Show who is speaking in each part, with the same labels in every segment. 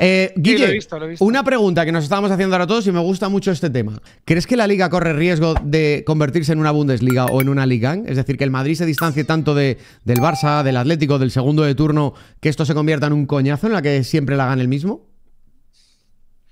Speaker 1: Eh, Guille, una pregunta que nos estábamos haciendo ahora todos y me gusta mucho este tema. ¿Crees que la liga corre riesgo de convertirse en una Bundesliga o en una Liga? Es decir, que el Madrid se distancie tanto del Barça, del Atlético, del segundo de turno, que esto se convierta en un coñazo en la que siempre la gane el mismo.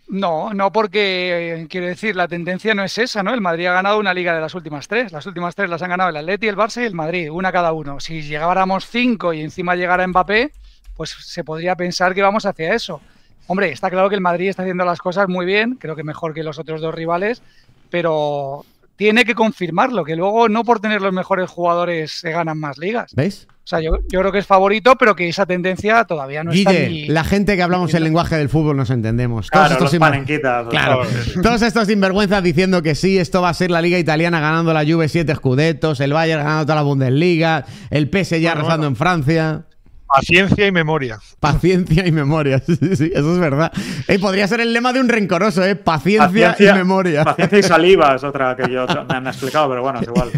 Speaker 2: No, no porque, eh, quiero decir, la tendencia no es esa, ¿no? El Madrid ha ganado una liga de las últimas tres. Las últimas tres las han ganado el Atleti, el Barça y el Madrid, una cada uno. Si llegáramos cinco y encima llegara Mbappé, pues se podría pensar que vamos hacia eso. Hombre, está claro que el Madrid está haciendo las cosas muy bien, creo que mejor que los otros dos rivales, pero tiene que confirmarlo, que luego no por tener los mejores jugadores se ganan más ligas. ¿Veis? O sea, yo, creo que es favorito, pero que esa tendencia todavía no está Guille,
Speaker 1: la gente que hablamos el lenguaje del fútbol nos entendemos. Claro, todos estos
Speaker 2: claro.
Speaker 1: Todos estos sinvergüenzas diciendo que sí, esto va a ser la Liga Italiana ganando la Juve 7 escudetos, el Bayern ganando toda la Bundesliga, el PSG ya en Francia...
Speaker 3: Paciencia y memoria.
Speaker 1: Paciencia y memoria, eso es verdad. podría ser el lema de un rencoroso, ¿eh? Paciencia, y memoria. Paciencia y saliva es
Speaker 2: otra que yo me han explicado, pero bueno, es igual.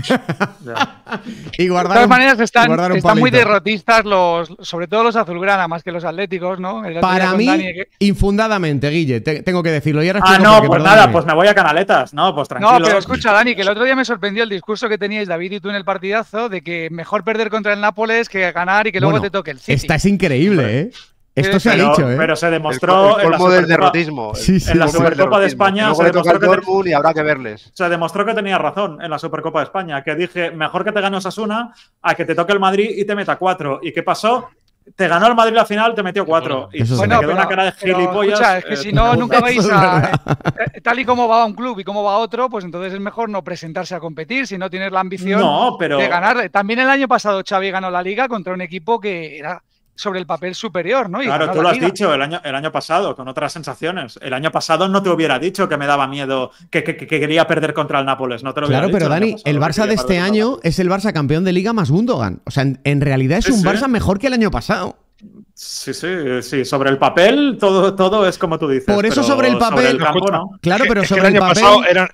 Speaker 1: y guardar de todas maneras están, muy
Speaker 2: derrotistas, los, sobre todo los azulgrana, más que los atléticos, ¿no? Para mí,
Speaker 1: infundadamente, Guille, tengo que decirlo. Y ahora ah, no, pues nada, pues
Speaker 2: me voy a canaletas, ¿no? Pues tranquilo. No, pero escucha, Dani, que el otro día me sorprendió el discurso que teníais, David y tú, en el partidazo, de que mejor perder contra el Nápoles que ganar y que luego te toque esta
Speaker 1: es increíble, ¿eh? Esto se ha dicho, ¿eh? Pero se
Speaker 4: demostró.
Speaker 5: El, el en del derrotismo. Sí, sí, en la Supercopa de España.
Speaker 2: Se demostró, que y habrá que verles.
Speaker 5: se demostró que tenía razón en la Supercopa de España. Que dije, mejor que te gane Osasuna a que te toque el Madrid y te meta cuatro. ¿Y qué pasó? te ganó el Madrid la final, te metió cuatro. Y bueno, una cara de gilipollas. es que eh, si no, nunca vais a.
Speaker 2: Eh, tal y como va un club y como va otro, pues entonces es mejor no presentarse a competir si no tienes la ambición de ganar. También el año pasado Xavi ganó la liga contra un equipo que era sobre el papel superior, ¿no? claro, tú lo has dicho
Speaker 5: el año, el año pasado, con otras sensaciones. El año pasado no te hubiera dicho que me daba miedo, que, quería perder contra el Nápoles, no te lo Claro, pero Dani, el, Barça de este
Speaker 1: año es el Barça campeón de Liga más mundogan O sea, en, realidad es un Barça mejor que el año pasado.
Speaker 5: Sí, sí, sí. Sobre el papel todo, todo es como tú dices. Por eso sobre el papel. Claro, pero sobre el, año Pasado era,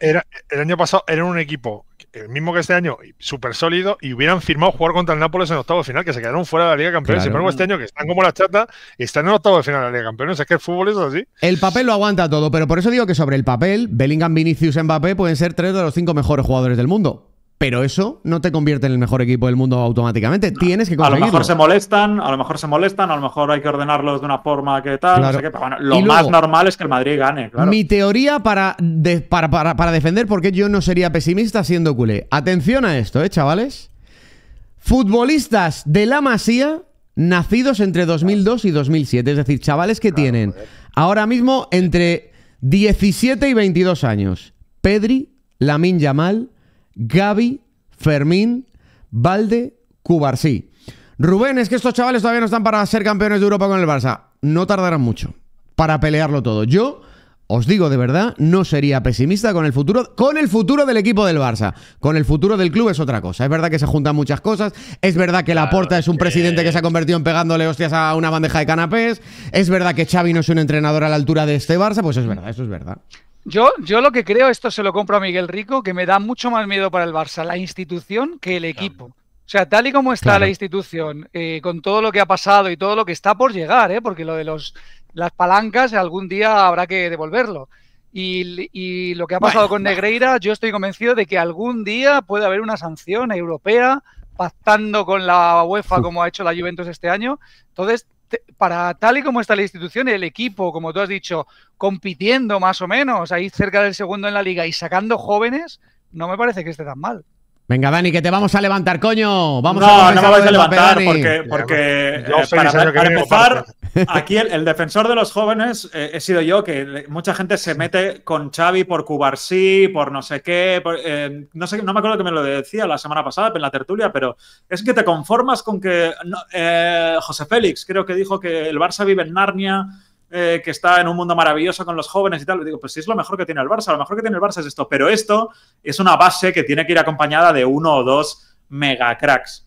Speaker 5: el
Speaker 3: año pasado era un equipo el mismo que este año, súper sólido, y hubieran firmado jugar contra el Nápoles en octavo de final, que se quedaron fuera de la Liga Campeones. y Sin este año, que están como la chata, están en octavo de final de la Liga Campeones. Es que el fútbol es así.
Speaker 1: El papel lo aguanta todo, pero por eso digo que sobre el papel, Bellingham, Vinicius, Mbappé pueden ser tres de los cinco mejores jugadores del mundo. Pero eso no te convierte en el mejor equipo del mundo automáticamente. Tienes que conseguirlo. A lo mejor se
Speaker 5: molestan, a lo mejor se molestan, a lo mejor hay que ordenarlos de una forma que tal. No lo más normal es que el Madrid gane. Mi
Speaker 1: teoría para, para, defender porque yo no sería pesimista siendo culé. Atención a esto, ¿eh, chavales? Futbolistas de la Masía nacidos entre 2002 y 2007. Es decir, chavales que tienen ahora mismo entre 17 y 22 años. Pedri, Lamin Yamal, Gaby, Fermín, Valde, Cubarsí. Rubén, es que estos chavales todavía no están para ser campeones de Europa con el Barça. No tardarán mucho para pelearlo todo. Yo os digo de verdad, no sería pesimista con el futuro, con el futuro del equipo del Barça. Con el futuro del club es otra cosa. Es verdad que se juntan muchas cosas. Es verdad que la Laporta es un presidente que se ha convertido en pegándole hostias a una bandeja de canapés. Es verdad que Xavi no es un entrenador a la altura de este Barça. Pues es verdad, eso es verdad.
Speaker 2: Yo, yo lo que creo, esto se lo compro a Miguel Rico, que me da mucho más miedo para el Barça la institución que el equipo. O sea, tal y como está la institución, eh, con todo lo que ha pasado y todo lo que está por llegar, ¿eh? porque lo de los, las palancas algún día habrá que devolverlo. Y, y lo que ha pasado con Negreira, yo estoy convencido de que algún día puede haber una sanción europea pactando con la UEFA como ha hecho la Juventus este año. Entonces, para tal y como está la institución, el equipo, como tú has dicho, compitiendo más o menos, ahí cerca del segundo en la liga y sacando jóvenes, no me parece que esté tan mal.
Speaker 1: Venga, Dani, que te vamos a levantar, coño. Vamos no, a no me vais a
Speaker 2: levantar porque, eh, para, Aquí el, defensor de los jóvenes
Speaker 5: eh, he sido yo, que mucha gente se mete con Xavi por Cubarsí, por no sé qué, eh, no sé, no me acuerdo que me lo decía la semana pasada en la tertulia, pero es que te conformas con que eh, José Félix creo que dijo que el Barça vive en Narnia, que está en un mundo maravilloso con los jóvenes y tal. digo, pues sí, es lo mejor que tiene el Barça, lo mejor que tiene el Barça es esto, pero esto es una base que tiene que ir acompañada de uno o dos mega cracks.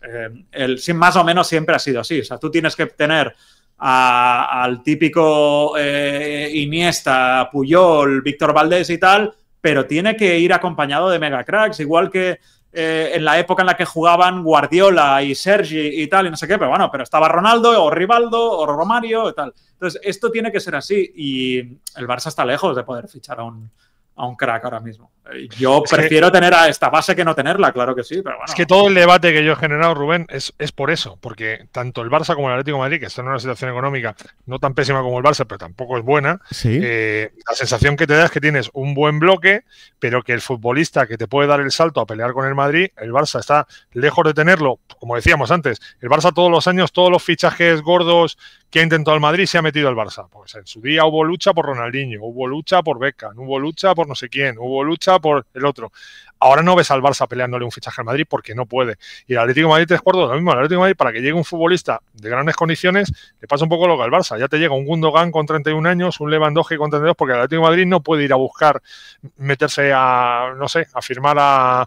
Speaker 5: el, más o menos siempre ha sido así. O sea, tú tienes que tener al típico eh, Iniesta, Puyol, Víctor Valdés y tal, pero tiene que ir acompañado de mega cracks, igual que eh, en la época en la que jugaban Guardiola y Sergi y tal, y no sé qué, pero bueno, pero estaba Ronaldo o Rivaldo o Romario y tal. Entonces, esto tiene que ser así y el Barça está lejos de poder fichar a un, a un crack ahora mismo. Yo prefiero tener a esta base que no tenerla, claro que sí, Es que
Speaker 3: todo el debate que yo he generado, Rubén, es, es por eso, porque tanto el Barça como el Atlético Madrid, que están en una situación económica no tan pésima como el Barça, pero tampoco es buena, eh, la sensación que te da es que tienes un buen bloque, pero que el futbolista que te puede dar el salto a pelear con el Madrid, el Barça está lejos de tenerlo, como decíamos antes, el Barça todos los años, todos los fichajes gordos que ha intentado el Madrid se ha metido al Barça. Pues en su día hubo lucha por Ronaldinho, hubo lucha por Beckham, hubo lucha por no sé quién, hubo lucha por el otro. Ahora no ves al Barça peleándole un fichaje al Madrid porque no puede. Y el Atlético de Madrid te cuartos lo mismo. El Atlético Madrid, para que llegue un futbolista de grandes condiciones, le pasa un poco lo que al Barça. Ya te llega un Gundogan con 31 años, un Lewandowski con 32, porque el Atlético Madrid no puede ir a buscar, meterse a, no sé, a firmar a...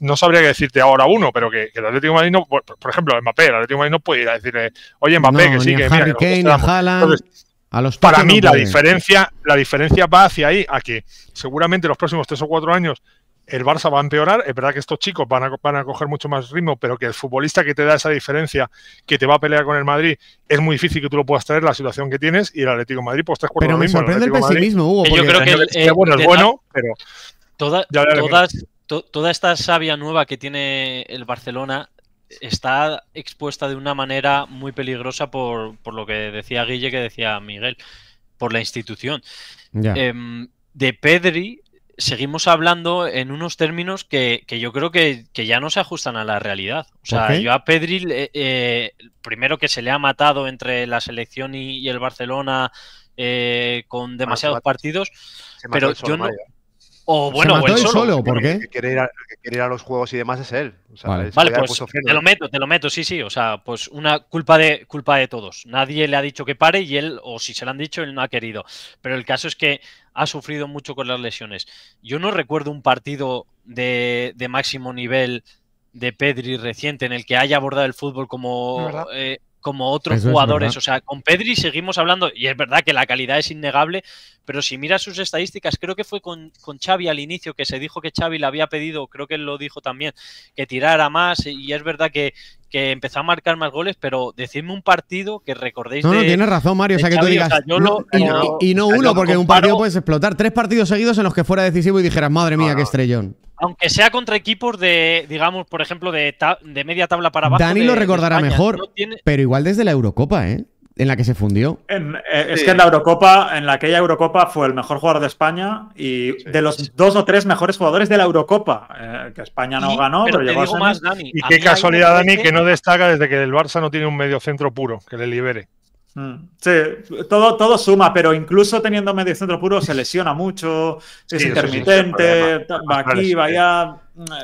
Speaker 3: No, sabría qué decirte ahora uno, pero que, el Atlético Madrid no, por, ejemplo, Mbappé, el Atlético de Madrid no puede ir a decirle, oye Mbappé, que sí, que
Speaker 1: para mí la, diferencia,
Speaker 3: la diferencia va hacia ahí, a que seguramente los próximos tres o cuatro años el Barça va a empeorar. Es verdad que estos chicos van a, van a, coger mucho más ritmo, pero que el futbolista que te da esa diferencia, que te va a pelear con el Madrid, es muy difícil que tú lo puedas traer la situación que tienes y el Atlético de Madrid, pues tres sorprende el, pesimismo, Hugo. Eh, yo creo que, es bueno, pero.
Speaker 6: toda esta savia nueva que tiene el Barcelona está expuesta de una manera muy peligrosa por, lo que decía Guille, que decía Miguel, por la institución. Em, de Pedri seguimos hablando en unos términos que, yo creo que, ya no se ajustan a la realidad. O sea, yo a Pedri, eh, primero que se le ha matado entre la selección y, el Barcelona eh, con demasiados partidos, pero yo no... O bueno, solo. porque ¿por qué? El que, quiere ir a, los juegos y demás es él. vale, pues te lo meto, te lo meto, sí, sí. O sea, pues una culpa de, culpa de todos. Nadie le ha dicho que pare y él, o si se lo han dicho, él no ha querido. Pero el caso es que ha sufrido mucho con las lesiones. Yo no recuerdo un partido de, máximo nivel de Pedri reciente en el que haya abordado el fútbol como eh, como otros jugadores. O sea, con Pedri seguimos hablando, y es verdad que la calidad es innegable, pero si miras sus estadísticas, creo que fue con, con Xavi al inicio que se dijo que Xavi le había pedido, creo que él lo dijo también, que tirara más y es verdad que, que empezó a marcar más goles, pero decidme un partido que recordéis. No, no, tienes razón, Mario. O sea, que tú digas. y, no, uno, porque un partido
Speaker 1: puedes explotar. Tres partidos seguidos en los que fuera decisivo y dijeras, madre mía, qué estrellón.
Speaker 6: Aunque sea contra equipos de, digamos, por ejemplo, de, media tabla para abajo. Dani lo recordará mejor,
Speaker 1: pero igual desde la Eurocopa, ¿eh? en la que se fundió.
Speaker 6: Eh,
Speaker 5: es que en la Eurocopa, en la aquella Eurocopa fue el mejor jugador de España y de los dos o tres mejores jugadores de la Eurocopa, eh, que España no ganó, pero, Y qué casualidad, Dani, que... no destaca desde que el Barça no tiene un medio centro puro que le libere. Mm, sí, todo, todo suma, pero incluso teniendo medio centro puro se lesiona mucho, es intermitente, va aquí, va allá.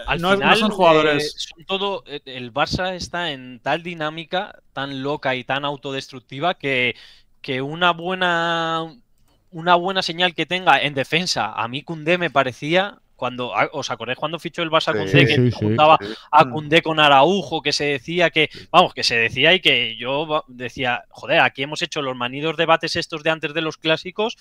Speaker 6: Al no, final, eh, son jugadores. todo, eh, el Barça está en tal dinámica tan loca y tan autodestructiva que, que una buena una buena señal que tenga en defensa. A mí Cundé me parecía cuando ah, os acordáis cuando fichó el Barça con Cundé que juntaba a Cundé con Araujo, que se decía que vamos, que se decía y que yo decía, joder, aquí hemos hecho los manidos debates estos de antes de los clásicos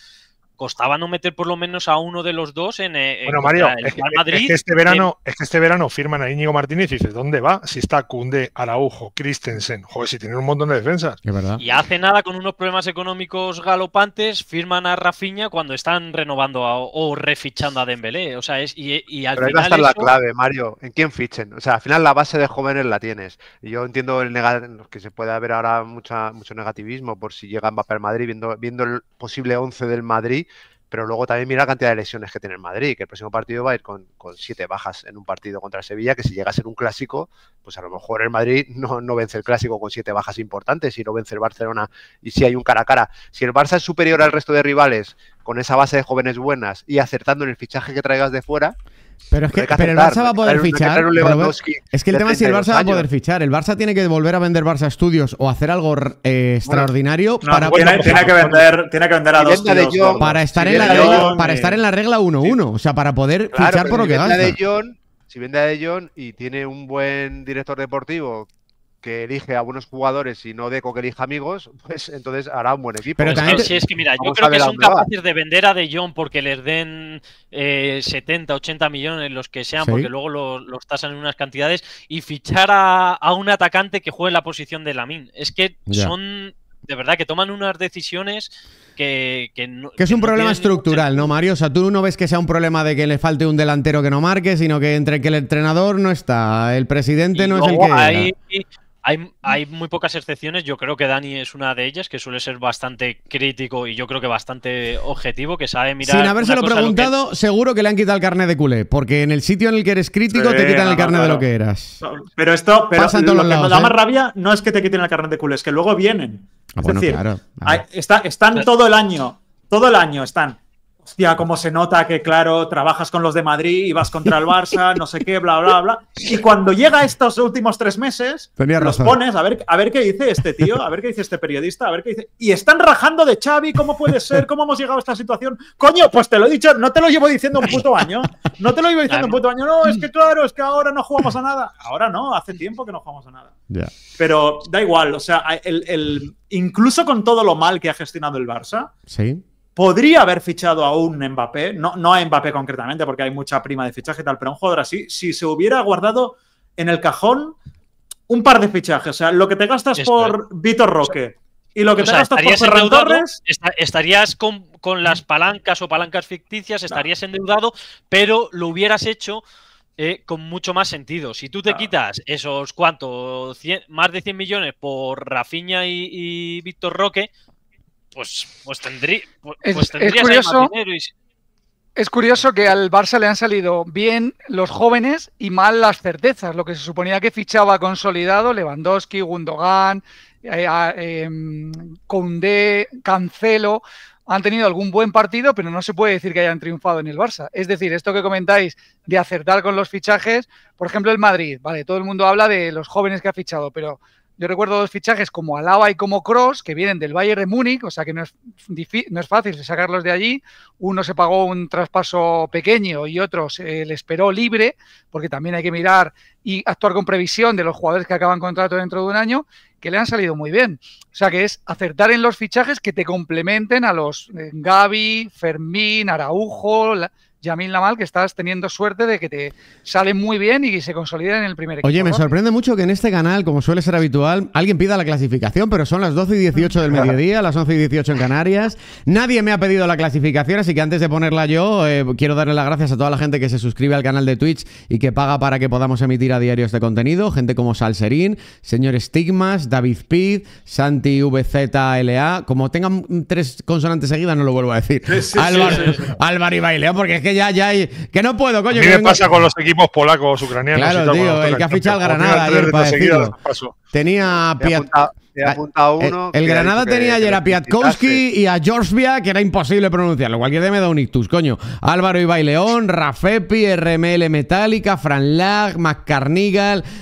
Speaker 6: costaba no meter por lo menos a uno de los dos en, eh, el Madrid. Es que este, este verano,
Speaker 3: eh, es que este verano firman a Íñigo Martínez y dices, ¿dónde va? Si está Cunde, Araujo, Christensen, joder, si tienen un montón de defensas.
Speaker 6: Y hace nada con unos problemas económicos galopantes, firman a Rafinha cuando están renovando o refichando a Dembélé. O sea, es y, al Pero Ahí va a estar la clave, Mario,
Speaker 4: en quién fichen. O sea, al final la base de jóvenes la tienes. Y Yo entiendo el que se puede haber ahora mucha, mucho negativismo por si llegan a al Madrid, viendo, viendo el posible 11 del Madrid pero luego también mira la cantidad de lesiones que tiene el Madrid, que el próximo partido va a ir con, siete bajas en un partido contra el Sevilla, que si llega a ser un clásico, pues a lo mejor el Madrid no, no vence el clásico con siete bajas importantes, si no vence el Barcelona y si hay un cara a cara. Si el Barça es superior al resto de rivales con esa base de jóvenes buenas y acertando en el fichaje que traigas de fuera,
Speaker 1: pero es que, pero el Barça va a poder fichar. Es que el tema es si el Barça va a poder fichar. El Barça tiene que volver a vender Barça Studios o hacer algo eh, extraordinario para poder, tiene, que
Speaker 5: vender, tiene que vender a dos para estar en la regla, para estar
Speaker 1: en la regla 1-1, o sea, para poder fichar por lo que gana
Speaker 4: si vende a De Jong y tiene un buen director deportivo que elige a buenos jugadores y no Deco que elija amigos, pues entonces hará un buen equipo. Pero también si es que mira, yo creo que son capaces
Speaker 6: de vender a De Jong porque les den eh, 70, 80 millones, los que sean, porque luego los, tasan en unas cantidades, y fichar a, un atacante que juegue la posición de Lamin. Es que son de verdad que toman unas decisiones que, que no. Que es un problema
Speaker 1: estructural, ¿no, Mario? O sea, tú no ves que sea un problema de que le falte un delantero que no marque, sino que entre que el entrenador no está, el presidente no es el
Speaker 6: que. Hay, muy pocas excepciones. Yo creo que Dani es una de ellas, que suele ser bastante crítico y yo creo que bastante objetivo, que sabe mirar. Sin habérselo preguntado,
Speaker 1: seguro que le han quitado el carnet de culé, porque en el sitio en el que eres crítico te quitan el carnet de lo que eras.
Speaker 6: Pero esto, pero lo,
Speaker 1: lo que me da ¿eh? más
Speaker 5: rabia no es que te quiten el carnet de culé, es que luego vienen. Ah, es decir, están todo el año, todo el año están hostia, cómo se nota que, claro, trabajas con los de Madrid y vas contra el Barça, no sé qué, bla, bla, bla. Y cuando llega estos últimos tres meses,
Speaker 1: los pones
Speaker 5: a ver, a ver qué dice este tío, a ver qué dice este periodista, a ver qué dice. Y están rajando de Xavi, ¿cómo puede ser? ¿Cómo hemos llegado a esta situación? Coño, pues te lo he dicho, no te lo llevo diciendo un puto año. No te lo llevo diciendo un puto año. No, es que claro, es que ahora no jugamos a nada. Ahora no, hace tiempo que no jugamos a nada. Pero da igual, o sea, el, incluso con todo lo mal que ha gestionado el Barça, ¿Sí? podría haber fichado a un Mbappé, no, no a Mbappé concretamente, porque hay mucha prima de fichaje y tal, pero un jugador así, si se hubiera guardado en el cajón un par de fichajes, o sea, lo que te gastas por eh. Vitor Roque. Y lo que te gastas por Ferran
Speaker 6: estarías con, las palancas o palancas ficticias, estarías endeudado, pero lo hubieras hecho eh, con mucho más sentido. Si tú te quitas esos cuantos, más de 100 millones por Rafinha y, y Víctor Roque, pues, pues, tendrí, pues, es, pues curioso, dinero
Speaker 2: Es curioso que al Barça le han salido bien los jóvenes y mal las certezas. Lo que se suponía que fichaba consolidado, Lewandowski, Gundogan, eh, em, Cancelo, han tenido algún buen partido, pero no se puede decir que hayan triunfado en el Barça. Es decir, esto que comentáis de acertar con los fichajes, por ejemplo, el Madrid, vale, todo el mundo habla de los jóvenes que ha fichado, pero yo recuerdo dos fichajes como Alaba y como Cross, que vienen del Bayern de Múnich, o sea que no es, no es fácil sacarlos de allí. Uno se pagó un traspaso pequeño y otro se eh, le esperó libre, porque también hay que mirar y actuar con previsión de los jugadores que acaban contrato dentro de un año, que le han salido muy bien. O sea que es acertar en los fichajes que te complementen a los eh, Gaby, Fermín, Araujo, Yamil Lamal, que estás teniendo suerte de que te sale muy bien y se consolida en el primer equipo. Oye, me
Speaker 1: sorprende mucho que en este canal, como suele ser habitual, alguien pida la clasificación, pero son las 12 y 18 del mediodía, las 11 y 18 en Canarias. Nadie me ha pedido la clasificación, así que antes de ponerla yo, eh, quiero darle las gracias a toda la gente que se suscribe al canal de Twitch y que paga para que podamos emitir a diario este contenido. Gente como Salserín, señor Stigmas, David Piz, Santi VZLA. Como tengan tres consonantes seguidas, no lo vuelvo a decir. Álvaro, Álvaro y Bailea, porque es que que ya, ya, que no
Speaker 3: puedo, coño. ¿Qué pasa con los equipos polacos, ucranianos? Claro, tío, el que ha fichado el Granada ayer
Speaker 1: Tenía ah, eh, uno. El, Granada tenía ayer a Piatkowski y a Georgia, que era imposible pronunciarlo. Cualquier día me da un ictus, coño. Álvaro Ibai León, Rafepi, RML Metallica, Fran Lag,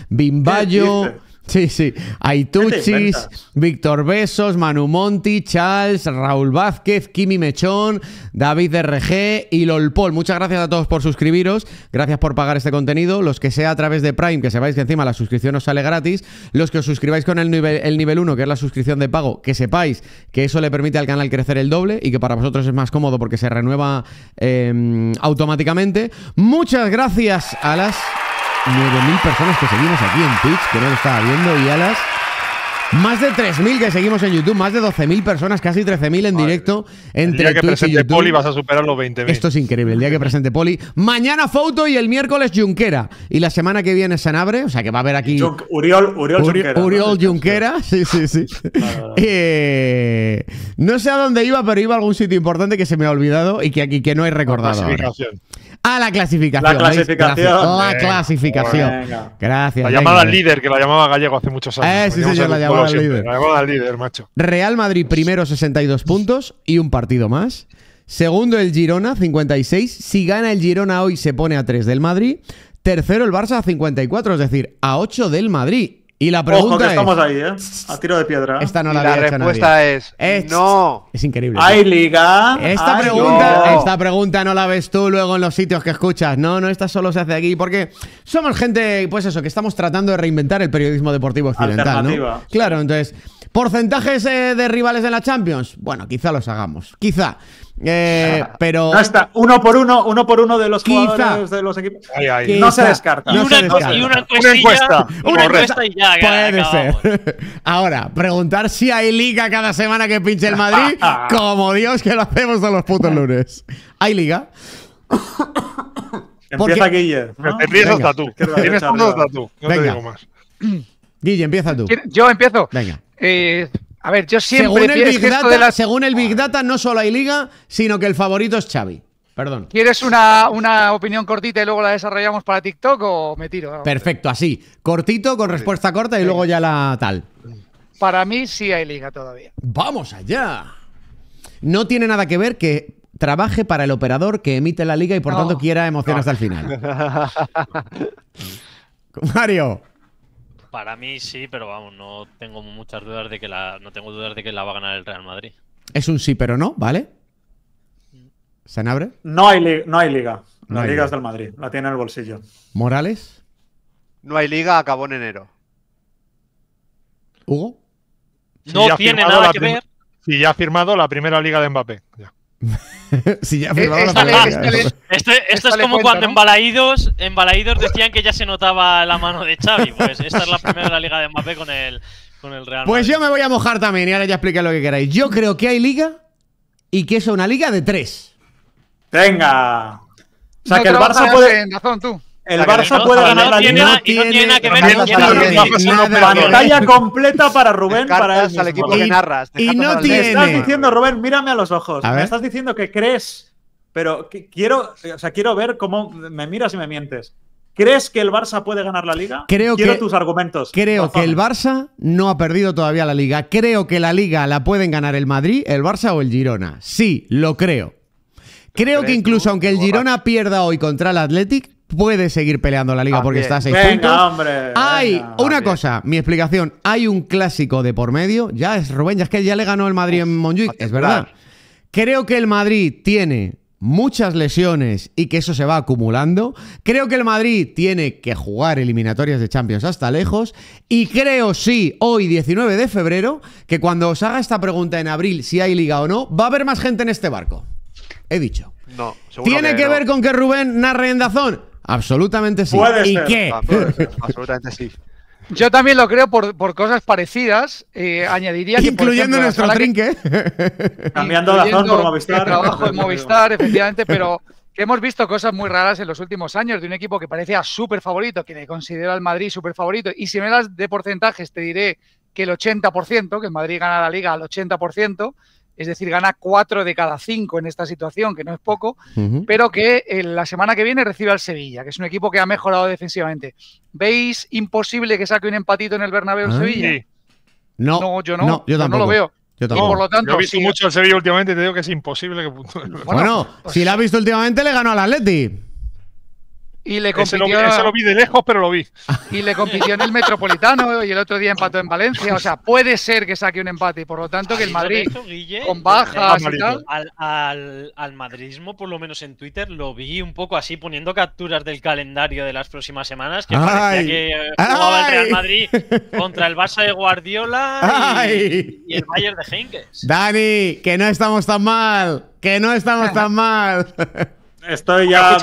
Speaker 1: Bimbayo. Sí, sí. Aituchis, Víctor Besos, Manu Monti, Charles, Raúl Vázquez, Kimi Mechón, David de RG y Lolpol. Muchas gracias a todos por suscribiros. Gracias por pagar este contenido. Los que sea a través de Prime, que sepáis que encima la suscripción os sale gratis. Los que os suscribáis con el nivel, el nivel 1, que es la suscripción de pago, que sepáis que eso le permite al canal crecer el doble y que para vosotros es más cómodo porque se renueva em, automáticamente. Muchas gracias a las 9.000 personas que seguimos aquí en Twitch, que no lo estaba viendo, y alas, más de 3.000 que seguimos en YouTube, más de 12.000 personas, casi 13.000 en directo entre El día que presente Poli vas a superar
Speaker 3: los 20.000. Esto
Speaker 1: es increíble, el día que presente Poli. Mañana Foto y el miércoles Junquera. Y la semana que viene Sanabre, o sea que va a haber aquí...
Speaker 3: Uriol, Uriol,
Speaker 1: Junquera. Uriol ¿no? Junquera, sí, sí, sí. Eh, no sé a dónde iba, pero iba a algún sitio importante que se me ha olvidado y que aquí que no he recordado a la clasificación. La clasificación. Oh, Gracias. La clasificación.
Speaker 3: Gracias. La llamada al líder, que la llamaba Gallego hace muchos años. Eh, sí, la llamaba líder. La líder, macho.
Speaker 1: Real Madrid primero, 62 puntos y un partido más. Segundo el Girona, 56. Si gana el Girona hoy se pone a 3 del Madrid. Tercero el Barça, 54, es decir, a 8 del Madrid. Y la pregunta estamos ahí,
Speaker 5: ¿eh? A tiro de piedra. Esta no la, la respuesta es, no. Es increíble. Hay liga. Esta pregunta, no.
Speaker 1: esta pregunta no la ves tú luego en los sitios que escuchas. No, no, esta solo se hace aquí porque somos gente, pues eso, que estamos tratando de reinventar el periodismo deportivo occidental, ¿no? Claro, entonces ¿Porcentajes eh, de rivales en la Champions? Bueno, quizá los
Speaker 5: hagamos. Quizá. Eh, pero. Hasta uno por uno, uno por uno de los jugadores de los equipos. no se descarta. Y una, encuesta, una encuesta. y ya. Puede
Speaker 1: ser. Ahora, preguntar si hay liga cada semana que pinche el Madrid. como Dios que lo hacemos a los putos lunes. ¿Hay liga?
Speaker 2: Empieza Guille. Empieza hasta tú. Empieza hasta tú. No te digo más. Guille, empieza tú. Yo empiezo. Venga. Eh, a ver, yo siempre según
Speaker 1: el, Big Data, no solo hay liga, sino que el favorito es Xavi. Perdón.
Speaker 2: ¿Quieres una, opinión cortita y luego la desarrollamos para TikTok o me tiro?
Speaker 1: Perfecto, así. Cortito, con respuesta corta y luego ya la tal.
Speaker 2: Para mí sí hay liga todavía. ¡Vamos allá!
Speaker 1: No tiene nada que ver que trabaje para el operador que emite la liga y por tanto quiera emociones hasta al
Speaker 6: final.
Speaker 7: Mario.
Speaker 6: Para mí sí, pero vamos, no tengo muchas dudas de que la, no tengo de que la va a ganar el Real Madrid.
Speaker 1: Es un sí, pero no, ¿vale? ¿Se No
Speaker 5: hay, no hay liga. No la
Speaker 1: liga, es
Speaker 6: del Madrid,
Speaker 5: la tiene en el bolsillo.
Speaker 3: ¿Morales?
Speaker 5: No hay liga, acabó en enero.
Speaker 3: ¿Hugo? No tiene nada que ver. Si ya ha firmado la primera liga de Mbappé. Ya. Eh, esto, es como cuando en,
Speaker 6: Balaídos, decían que ya se notaba la mano de Xavi. Pues esta es la primera de la Liga de Mbappé con el, con el Real Madrid. Pues
Speaker 1: yo me voy a mojar también y ahora ya expliqué lo que queráis. Yo creo que hay liga y que es una liga de tres.
Speaker 6: ¡Venga! O sea, que el Barça
Speaker 2: puede... tú. El Barça puede ganar la Liga. No tiene nada que ver.
Speaker 5: Pantalla completa para Rubén, para él. equipo Y no tiene. estás diciendo, Rubén, mírame a los ojos. Me estás diciendo que crees, pero quiero, o sea, quiero ver cómo me miras y me mientes. ¿Crees que el Barça puede ganar la liga? Quiero tus argumentos. Creo que el
Speaker 1: Barça no ha perdido todavía la liga. Creo que la liga la pueden ganar el Madrid, el Barça o el Girona. Sí, lo creo. Creo que incluso aunque el Girona pierda hoy contra el Athletic, puede seguir peleando la liga porque está a seis puntos. hay una cosa, mi explicación, hay un clásico de por medio, ya es Rubén, ya es que ya le ganó el Madrid en Montjuic, es verdad. Creo que el Madrid tiene muchas lesiones y que eso se va acumulando. Creo que el Madrid tiene que jugar eliminatorias de Champions hasta lejos. Y creo, sí, hoy 19 de febrero, que cuando os haga esta pregunta en abril si hay liga o no, va a haber más gente en este barco. He dicho. No, ¿Tiene que, ver con que Rubén narre en Dazón? Absolutamente sí. ¿Y qué? Ah, Absolutamente sí.
Speaker 2: Yo también lo creo por, cosas parecidas. Eh, añadiría Incluyendo nuestro trinque. Cambiando la zona por Movistar. El trabajo en Movistar, efectivamente, pero que hemos visto cosas muy raras en los últimos años de un equipo que parecía súper favorito, que le considera al Madrid súper favorito. Y si me das de porcentajes, te diré que el 80%, que el Madrid gana la liga al 80%, es decir, gana cuatro de cada cinco en esta situación, que no es poco, pero que eh, la semana que viene recibe al Sevilla, que es un equipo que ha mejorado defensivamente. ¿Veis imposible que saque un empatito en el Bernabéu ah, Sevilla? Sí.
Speaker 1: No, yo no, yo, no lo veo. Yo y por lo tanto, yo he visto mucho el Sevilla
Speaker 3: últimamente y te digo que es imposible que Bueno, si pues
Speaker 1: la has visto últimamente, le ganó al Atleti.
Speaker 2: Y le compitió, lo, lejos, pero lo vi. Y le compitió en el Metropolitano y el otro día empató en Valencia. O sea, puede ser que saque un empate. Y por lo tanto, que el Madrid, con bajas y tal.
Speaker 6: Al, al, madridismo, por lo menos en Twitter, lo vi un poco así, poniendo capturas del calendario de las próximas semanas. Que parecía que jugaba el Real Madrid contra el Barça de Guardiola y, el Bayern de Henkes.
Speaker 1: Dani, que no estamos tan mal. Que no estamos tan mal.
Speaker 6: Estoy ya.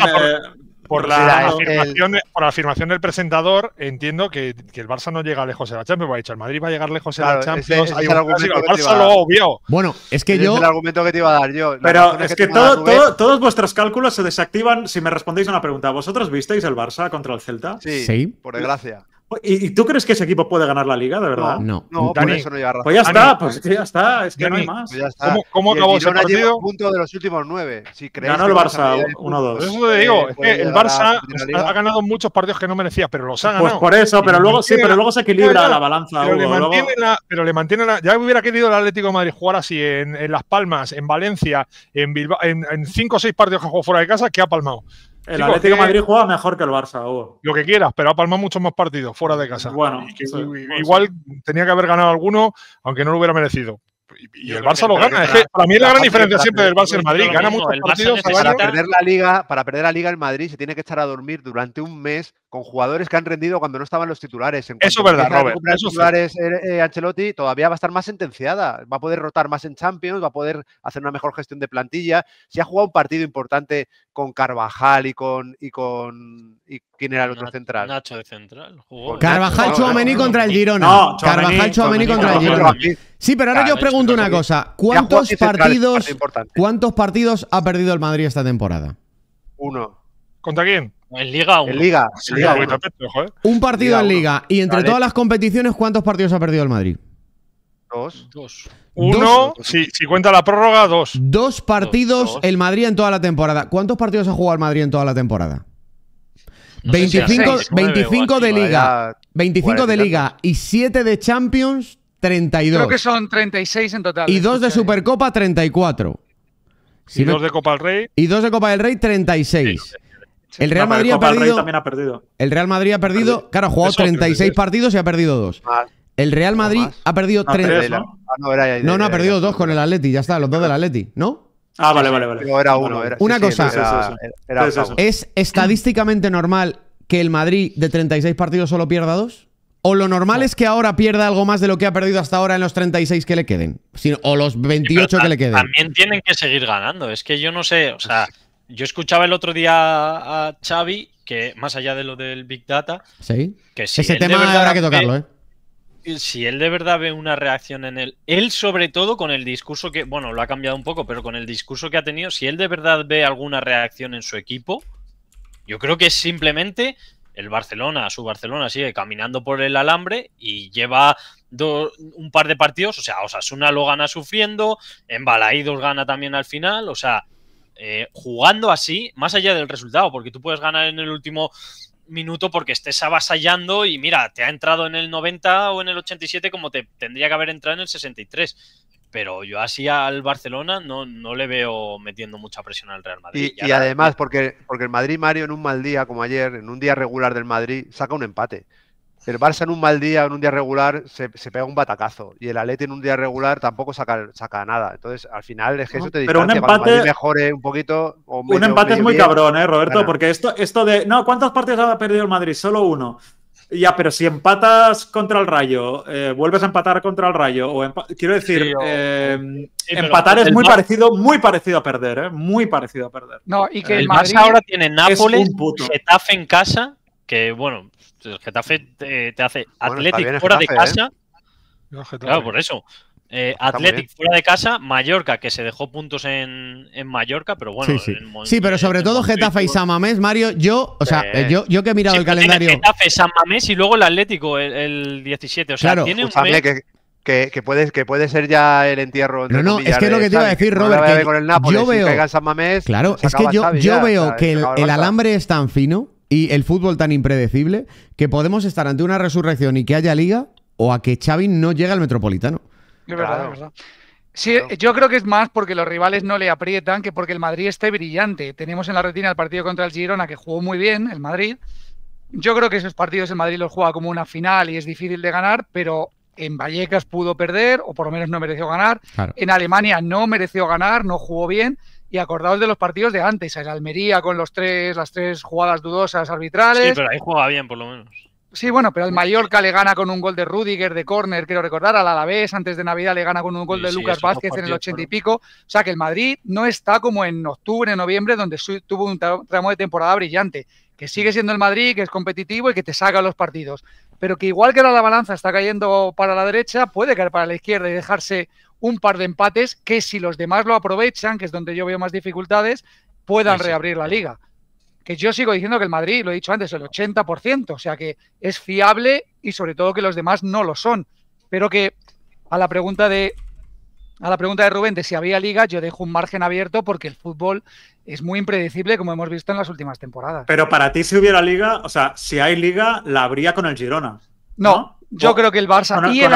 Speaker 3: Por la, afirmación, la afirmación del presentador, entiendo que, el Barça no llega lejos de la Champions. Ha dicho, el Madrid va a llegar lejos en la Champions. el Barça lo
Speaker 5: obvio. Bueno, es que yo. el
Speaker 3: argumento
Speaker 4: que te iba a dar yo. Pero es que, todos
Speaker 5: vuestros cálculos se desactivan si me respondéis a una pregunta. ¿Vosotros visteis el Barça contra el Celta? ¿Sí? Por desgracia. ¿Y, ¿Y, tú crees que ese equipo puede ganar la liga, de verdad? No, no, por eso no lleva razón. Pues ya está, pues ya está, es que no hay más. Pues ya está. ¿Cómo, cómo acabó ese partido?
Speaker 4: punto de los últimos nueve. Si Ganó el Barça 1-2. Eso te digo, eh, el Barça
Speaker 3: ha ganado muchos partidos que no merecía, pero los ha pues ganado. Pues por eso, pero luego, sí, pero luego se equilibra la balanza. Pero, le mantiene la, pero le mantiene Ya hubiera querido el Atlético de Madrid jugar así en, Las Palmas, en Valencia, en Bilbao, en, cinco o seis partidos que jugó fuera de casa, que ha palmado.
Speaker 5: El Atlético Madrid
Speaker 3: juega mejor que el Barça, Lo que quieras, pero ha palmado muchos más partidos fuera de casa. Bueno, igual tenía que haber ganado alguno, aunque no lo hubiera merecido. Y, el Barça lo gana. para mí es la gran diferencia siempre del Barça en Madrid. Gana muchos Para perder, la
Speaker 4: liga, para perder la liga, el Madrid se tiene que echar a dormir durante un mes con jugadores que han rendido cuando no estaban los titulares. eso es verdad, Robert. Los titulares eh, eh, Ancelotti todavía va a estar más sentenciada. Va a poder rotar más en Champions, va a poder hacer una mejor gestión de plantilla. Si ha jugado un partido importante con Carvajal y con. Y con ¿Quién era el otro central?
Speaker 6: Nacho de central. Jugó. Carvajal Chuamení contra el Girona.
Speaker 1: No, Carvajal Chuamení contra el Girona. Sí, pero ahora yo os pregunto una cosa. ¿Cuántos partidos, ¿Cuántos partidos ha perdido el Madrid esta temporada?
Speaker 3: Uno. ¿Contra quién? En Liga En Liga. Un partido en Liga. Y entre todas las
Speaker 1: competiciones, ¿cuántos partidos ha perdido el Madrid?
Speaker 3: Dos. dos.
Speaker 1: Uno,
Speaker 3: Si, cuenta la prórroga, dos.
Speaker 1: Dos partidos el Madrid en toda la temporada. ¿Cuántos partidos ha jugado el Madrid en toda la temporada? 25, 25 de liga, 25 de liga y 7 de Champions, 32. Creo que
Speaker 2: son 36 en total. Y 2
Speaker 1: ¿eh? de Supercopa, 34. y 2 de Copa del Rey. Y 2 de Copa del Rey, 36. El Real Madrid ha perdido, el también ha perdido. El Real Madrid ha perdido. Claro, ha jugado 36 partidos y ha perdido dos Vale. El Real Madrid ha perdido ah, tres. Ah, ¿no? no, ha perdido dos con el Atleti, ya está, los dos del Atleti, ¿no?
Speaker 4: Ah, vale, vale, ah, vale. era uno. Era, Una cosa,
Speaker 1: ¿es estadísticamente normal que el Madrid de 36 partidos solo pierda dos? ¿O lo normal es que ahora pierda algo más de lo que ha perdido hasta ahora en los 36 que le queden? O los 28 que le queden. También
Speaker 6: tienen que seguir ganando. Es que yo no sé, o sea, yo escuchaba el otro día a Xavi, que más allá de lo del Big Data, ¿Sí? que Ese tema habrá que tocarlo, ¿eh? si él de verdad ve una reacción en él, él sobre todo con el discurso que, bueno, lo ha cambiado un poco, pero con el discurso que ha tenido, si él de verdad ve alguna reacción en su equipo, yo creo que es simplemente el Barcelona, su Barcelona sigue caminando por el alambre y lleva un par de partidos, o sea, Osasuna lo gana sufriendo, en gana también al final, o sea, eh, jugando así, más allá del resultado, porque tú puedes ganar en el último minuto porque estés avasallando y mira, te ha entrado en el 90 o en el 87 como te tendría que haber entrado en el 63. Pero yo así al Barcelona no, no le veo metiendo mucha presión al Real
Speaker 4: Madrid. Y, y además, porque, porque el Madrid, Mario, en un mal día como ayer, en un día regular del Madrid, saca un empate. El Barça en un mal día, en un día regular, se, pega un batacazo. Y el Atleti en un día regular tampoco saca, saca nada. Entonces, al final es que eso te Pero un empate, mejore un poquito. un empate es muy cabrón, ¿eh, Roberto? Porque
Speaker 5: esto, esto de. No, cuántas partidas ha perdido el Madrid? Solo uno. Ya, pero si empatas contra el Rayo, eh, vuelves a empatar contra el Rayo, o quiero decir, em, empatar es muy parecido, muy parecido a perder, eh, muy parecido a perder.
Speaker 6: No, y que el, Madrid... Barça ahora tiene Nápoles, Getafe en casa que bueno, el Getafe te, hace atlético fuera de casa. ¿eh? Claro, por eso. Eh, fuera de casa, Mallorca, que se dejó puntos en, Mallorca, pero bueno. Sí, sí. pero sobre todo Getafe y
Speaker 1: mamés Mario, yo, o sea, yo, yo que he mirado el calendario.
Speaker 6: Getafe, mamés y luego el Atlético, el, 17. O sea,
Speaker 1: tiene un.
Speaker 4: Que, que, puede, que puede ser ya el entierro. no, no, es que lo que te iba a decir, Robert. Que con el yo veo. Mamés, claro, es que yo, yo veo que el
Speaker 1: alambre es tan fino y el fútbol tan impredecible que podemos estar ante una resurrección y que haya liga o a que Xavi no llegue al Metropolitano.
Speaker 2: verdad, Sí, yo creo que es más porque los rivales no le aprietan que porque el Madrid esté brillante. Tenemos en la retina el partido contra el Girona que jugó muy bien, el Madrid. Yo creo que esos partidos el Madrid los juega como una final y es difícil de ganar, pero en Vallecas pudo perder o por lo menos no mereció ganar. En Alemania no mereció ganar, no jugó bien y acordaos de los partidos de antes, el Almería con los tres, las tres jugadas dudosas arbitrales. Sí, pero ahí
Speaker 6: juega bien por lo menos.
Speaker 2: Sí, bueno, pero el Mallorca le gana con un gol de Rudiger de córner, quiero recordar, al Alavés antes de Navidad le gana con un gol de Lucas Vázquez en el ochenta y pico. O sea que el Madrid no está como en octubre, noviembre, donde tuvo un tramo de temporada brillante, que sigue siendo el Madrid, que es competitivo y que te saca los partidos. Pero que igual que la balanza está cayendo para la derecha, puede caer para la izquierda y dejarse un par de empates que si los demás lo aprovechan, que es donde yo veo más dificultades, puedan reabrir la liga. Que yo sigo diciendo que el Madrid, lo he dicho antes, el 80%, o sea que es fiable y sobre todo que los demás no lo son. Pero que a la pregunta de a la pregunta de Rubén de si había liga, yo dejo un margen abierto porque el fútbol es muy impredecible, como hemos visto en las últimas temporadas.
Speaker 5: Pero para ti, si hubiera liga, o sea, si hay liga, la habría con el Girona.
Speaker 2: No, yo creo que el Barça y el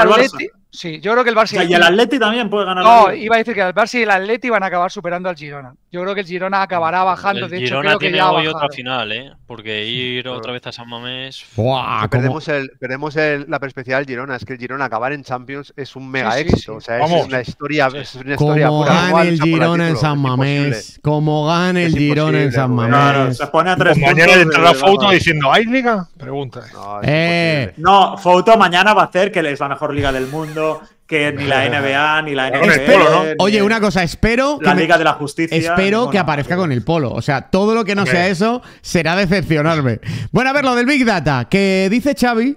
Speaker 2: Sí, yo creo que el Barça. y el Atleti también puede ganar. No, iba a decir que el Barça y el Atleti van a acabar superando al Girona. Yo creo que el Girona acabará bajando. El de hecho, Girona creo tiene que hoy otra
Speaker 6: final, ¿eh? Porque ir otra vez a San Mamés.
Speaker 4: perdemos el, el, la perspectiva del Girona. Es que el Girona acabar en Champions es un mega éxito. O sea, es, una historia, es una historia Como Gane el Girona en San Mamés.
Speaker 1: Como gane el Girona en San Mamés. se pone a tres. Mañana entrará Foto diciendo,
Speaker 5: ¿hay liga? Pregunta. No, eh. no, Foto mañana va a hacer que es la mejor liga del mundo que ni la NBA ni la NBA. Oye, una cosa,
Speaker 1: espero. La que Liga de la Justicia. Espero que aparezca con el polo. O sea, todo lo que no sea eso será decepcionarme. Bueno, a ver, lo del Big Data, que dice Xavi.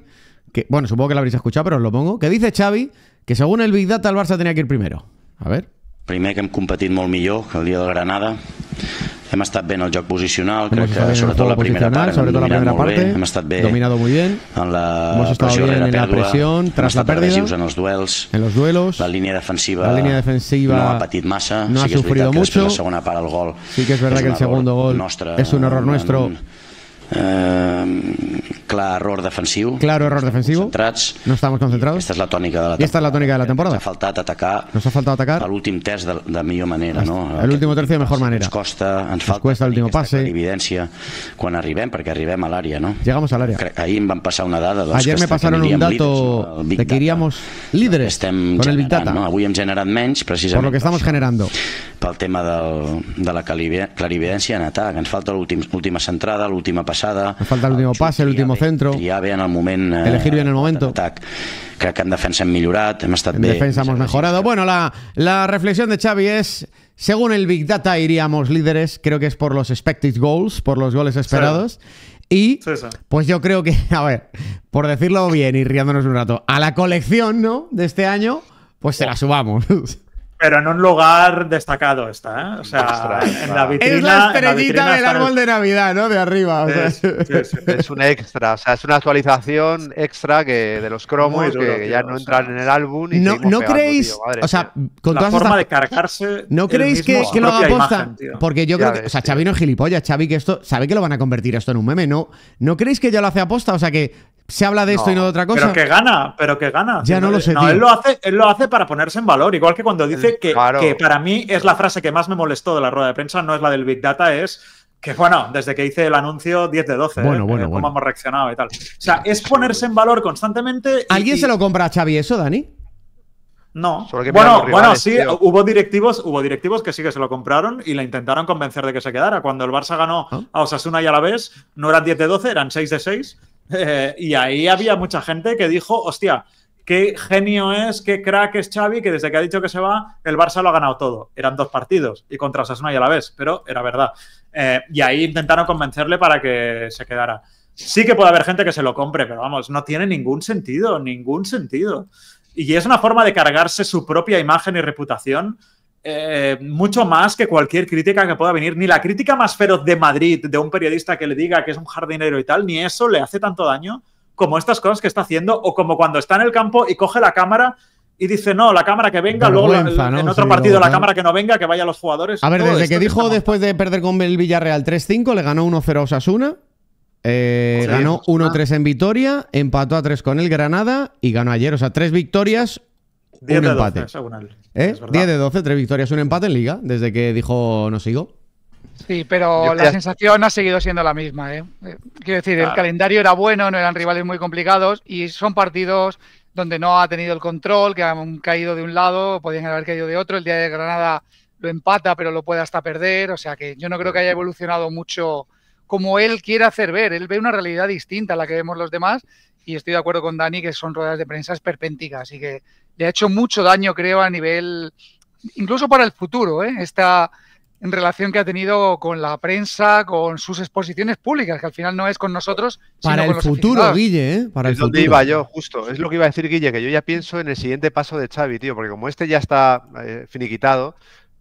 Speaker 1: Que, bueno, supongo que lo habréis escuchado, pero os lo pongo. Que dice Xavi que según el Big Data el Barça tenía que ir primero.
Speaker 7: A ver. primero que hem competit molt que el día de Granada Hem estat bé en el joc posicional, crec que sobretot la primera part sobretot la primera part, hem estat bé dominado muy bien, en la pressió bien, en la pressió, tras la pèrdua, en els duels, en los duelos, la línia defensiva, la línia defensiva no ha patit massa, no que ha sufrido mucho, la segona part el gol, sí que és verdad que el segon gol és un error nostre, Eh, clar error defensiu. Clar error defensiu. Concentrats. No estàvem concentrats. Aquesta és la tònica de la temporada. Esta la tònica de la temporada. Ens ha faltat atacar. no ha faltat atacar. A l'últim terç de, de millor manera, no? A l'últim test de millor manera. Ens costa, ens falta. ens cuesta el último pase. evidència quan arribem, perquè arribem a l'àrea, no? Llegamos a l'àrea. Ahir em van passar una dada. Doncs, Ayer me pasaron un dato líderes, de que iríamos líderes estem con el Big Data. No? Avui hem generat menys, precisament. Por lo que
Speaker 1: estamos generando.
Speaker 7: Pel tema del, de la clarividència en atac. Ens falta l'última centrada, l'última passada. Ens falta l'últim passe, l'últim centro. en el eh, elegir bien el momento. que en defensa
Speaker 1: hemos mejorado. Bueno, la, la reflexión de Xavi es... Según el Big Data iríamos líderes, creo que es por los expected goals, por los goles esperados. Y pues yo creo que, a ver, por decirlo bien y riéndonos un rato, a la colección, ¿no? De este año, pues se la subamos.
Speaker 5: Pero en un lugar destacado está, ¿eh? O sea, en la vitrina. Es la estrellita del árbol
Speaker 1: de Navidad, ¿no? De arriba. es, sea.
Speaker 4: un extra, o sea, es una actualización extra que de los cromos que, ya no entran en el álbum. Y no, no creéis. o sea, con la forma de cargarse. No creéis
Speaker 1: que, lo aposta Porque yo creo que. O sea, Xavi no es gilipollas. Xavi que esto. Sabe que lo van a convertir esto en un meme. No, no creéis que ya lo hace aposta. O sea, que se habla de esto y no de otra cosa. Pero que
Speaker 5: gana, pero que gana. Ya no lo sé. Él, lo hace, él lo hace para ponerse en valor. Igual que cuando dice que, para mí es la frase que más me molestó de la rueda de prensa, no es la del Big Data, es que bueno, desde que hice el anuncio, 10 de 12. Bueno, ¿eh? Eh, Cómo hemos reaccionado y tal. O sea, es ponerse en valor constantemente. ¿Alguien
Speaker 1: se lo compra a Xavi eso, Dani?
Speaker 5: No. bueno, bueno, sí, hubo directivos, hubo directivos que sí que se lo compraron y le intentaron convencer de que se quedara. Cuando el Barça ganó ah. a Osasuna y a la vez, no eran 10 de 12, eran 6 de 6. Eh, y ahí había mucha gente que dijo, hostia, qué genio es, qué crack es Xavi, que desde que ha dicho que se va, el Barça lo ha ganado todo. Eran dos partidos y contra Osasuna y a la vez, pero era verdad. Eh, y ahí intentaron convencerle para que se quedara. Sí que puede haber gente que se lo compre, pero vamos, no tiene ningún sentido, ningún sentido. Y es una forma de cargarse su propia imagen y reputación eh, mucho más que cualquier crítica que pueda venir. Ni la crítica más feroz de Madrid, de un periodista que le diga que es un jardinero y tal, ni eso le hace tanto daño como estas cosas que está haciendo, o como cuando está en el campo y coge la cámara y dice, no, la cámara que venga, luego en otro partido la cámara que no venga, que vaya a los jugadores. A ver, desde que dijo
Speaker 1: después de perder con el Villarreal 3-5, le ganó 1-0 a Osasuna. Eh, ganó 1-3 en Vitoria, empató a 3 con el Granada y ganó ayer. O sea, 3 victorias, 10 un de empate. 12, 10 ¿Eh? de 12, 3 victorias, un empate en Liga, desde que dijo no sigo.
Speaker 2: Sí, pero la sensación ha seguido siendo la misma. ¿eh? Eh, quiero decir, el ah. calendario era bueno, no eran rivales muy complicados y son partidos donde no ha tenido el control, que han caído de un lado, podían haber caído de otro. El día de Granada lo empata, pero lo puede hasta perder. O sea que yo no creo que haya evolucionado mucho como él quiere hacer ver. Él ve una realidad distinta a la que vemos los demás. Y estoy de acuerdo con Dani que son ruedas de prensa perpénticas y que le ha hecho mucho daño, creo, a nivel. incluso para el futuro, ¿eh? Esta en relación que ha tenido con la prensa, con sus exposiciones públicas, que al final no es con nosotros. Para el futuro,
Speaker 4: Guille, ¿eh? Para es donde iba yo, justo. Es lo que iba a decir Guille, que yo ya pienso en el siguiente paso de Xavi, tío, porque como este ya está eh, finiquitado,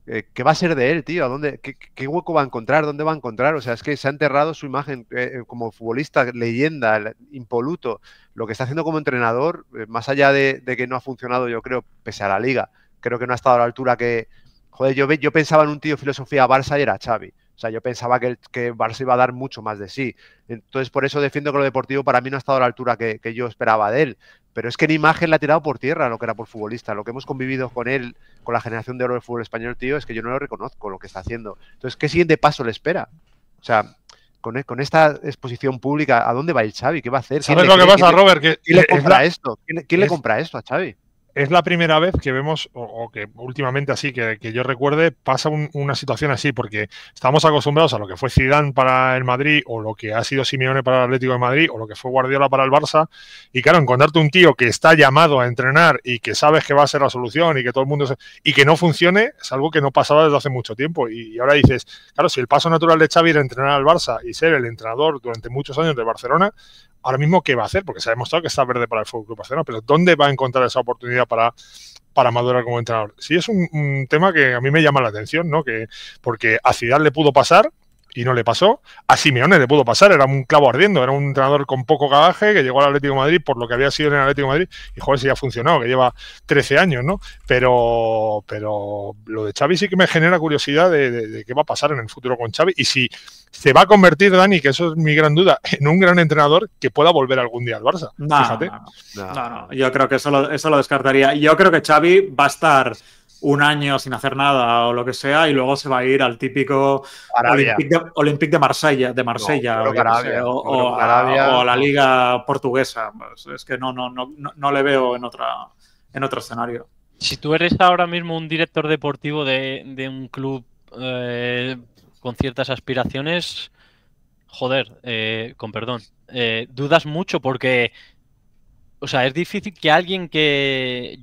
Speaker 4: eh, ¿qué va a ser de él, tío? ¿A dónde, qué, hueco va a encontrar? ¿Dónde va a encontrar? O sea, es que se ha enterrado su imagen eh, como futbolista, leyenda, impoluto. Lo que está haciendo como entrenador, más allá de, que no ha funcionado, yo creo, pese a la liga, creo que no ha estado a la altura que, Joder, yo, pensaba en un tío filosofía Barça y era Xavi. O sea, yo pensaba que, Barça iba a dar mucho más de sí. Entonces, por eso defiendo que lo deportivo para mí no ha estado a la altura que, yo esperaba de él. Pero es que en imagen la ha tirado por tierra lo que era por futbolista. Lo que hemos convivido con él, con la generación de oro del fútbol español, tío, es que yo no lo reconozco lo que está haciendo. Entonces, ¿qué siguiente paso le espera? O sea, con, e, esta exposición pública, ¿a dónde va el Xavi? ¿Qué va a hacer? ¿Sabes lo que pasa, Robert? ¿Quién le compra esto? le compra
Speaker 3: esto a Xavi? es la primera vez que vemos, o, que últimamente así, que, yo recuerde, pasa una situación así, porque estamos acostumbrados a lo que fue Zidane para el Madrid, o lo que ha sido Simeone para el Atlético de Madrid, o lo que fue Guardiola para el Barça, y claro, encontrarte un tío que está llamado a entrenar y que sabes que va a ser la solución y que todo el mundo... y que no funcione, es algo que no pasaba desde hace mucho tiempo, y, y ahora dices, claro, si el paso natural de Xavi era entrenar al Barça y ser el entrenador durante muchos años de Barcelona, ahora mismo qué va a hacer, porque se ha demostrado que está verde para el Fútbol Club Barcelona, pero ¿dónde va a encontrar esa oportunidad para, para madurar como entrenador? Sí, es un, tema que a mí me llama la atención, ¿no? Que, porque a Ciudad le pudo pasar, y no le pasó. A Simeone le pudo pasar, era un clavo ardiendo, era un entrenador con poco cagaje que llegó al Atlético Madrid por lo que había sido en el Atlético Madrid y joder, si ya ha funcionado, que lleva 13 años, ¿no? Pero, pero lo de Xavi sí que me genera curiosidad de, qué va a pasar en el futuro con Xavi y si se va a convertir, Dani, que eso es mi gran duda, en un gran entrenador
Speaker 5: que pueda volver algún día al Barça. No, Fíjate. No, no, yo creo que eso eso lo descartaría. Yo creo que Xavi va a estar un año sin hacer nada o lo que sea y luego se va a ir al típico Olympique de, de, Marsella, de Marsella o, a, la liga portuguesa. Pues es que no, no, no, le veo en, otra,
Speaker 6: en otro escenario. Si tú eres ahora mismo un director deportivo de, un club eh, con ciertas aspiraciones, joder, eh, con perdón, eh, dudas mucho porque, o sea, es difícil que alguien que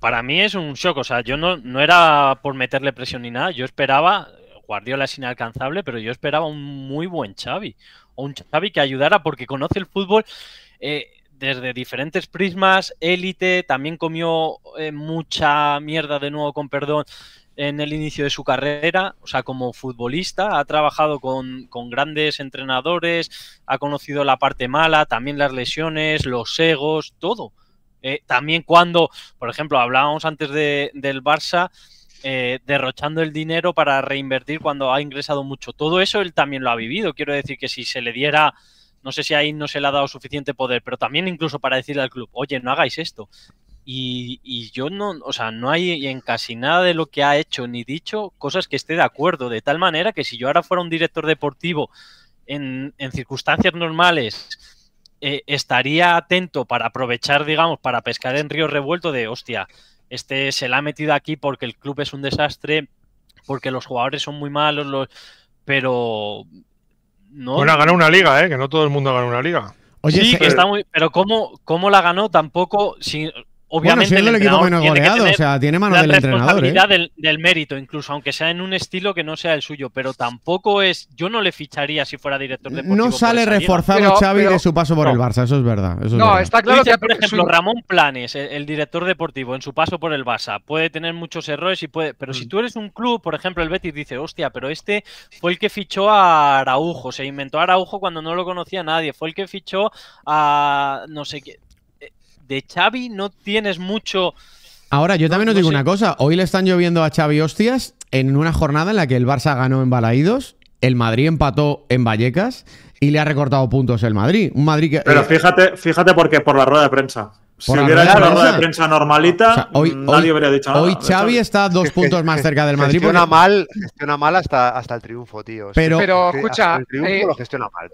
Speaker 6: para mí es un shock. O sea, yo no, no era por meterle presión ni nada. Yo esperaba, Guardiola es inalcanzable, pero yo esperaba un muy buen Xavi. O un Xavi que ayudara porque conoce el fútbol. Eh, desde diferentes prismas, élite, también comió eh, mucha mierda de nuevo, con perdón, en el inicio de su carrera, o sea, como futbolista, ha trabajado con, con, grandes entrenadores, ha conocido la parte mala, también las lesiones, los egos, todo. Eh, también cuando, por ejemplo, hablábamos antes del Barça, eh, derrochando el dinero para reinvertir cuando ha ingresado mucho. Todo eso él también lo ha vivido. Quiero decir que si se le diera, no sé si ahí no se le ha dado suficiente poder, pero también incluso para decirle al club, oye, no hagáis esto. Y, yo no, o sea, no hay en casi nada de lo que ha hecho ni dicho cosas que esté de acuerdo, de tal manera que si yo ahora fuera un director deportivo en circunstancias normales, eh, estaría atento para aprovechar, digamos, para pescar en río revuelto de, hostia, este se la ha metido aquí porque el club es un desastre, porque los jugadores son muy malos, pero... No. Bueno, ha ganado una liga, ¿eh? que no todo el mundo gana una liga. sí, está muy... Pero cómo, cómo la ganó tampoco... Si... Obviamente, el, el equipo menos goleado, o sea, tiene mano del entrenador. ¿eh? La Del, del mérito, incluso, aunque sea en un estilo que no sea el suyo, pero tampoco es. Yo no le ficharía si fuera director deportivo. No sale reforzado Xavi de su paso por el
Speaker 1: Barça, eso es verdad. no, está claro que. Por ejemplo,
Speaker 6: Ramón Planes, el, director deportivo, en su paso por el Barça, puede tener muchos errores y puede. Pero si mm. tú eres un club, por ejemplo, el Betis dice, hostia, pero este fue el que fichó a Araujo, se inventó a Araujo cuando no lo conocía nadie, fue el que fichó a. No sé qué de Xavi no tienes mucho...
Speaker 1: Ahora, yo también no, os digo una cosa. Hoy le están lloviendo a Xavi hostias en una jornada en la que el Barça ganó en Balaídos, el Madrid empató en Vallecas y le ha recortado puntos el Madrid. Un Madrid Pero eh,
Speaker 5: fíjate, fíjate porque por la rueda de prensa. Si hubiera hecho de prensa normalita, mm, hoy, nadie dicho nada. Hoy Xavi
Speaker 1: está
Speaker 4: dos puntos más cerca del Madrid. Gestiona mal, gestiona mal hasta, hasta el triunfo, tío. Pero, escucha, eh,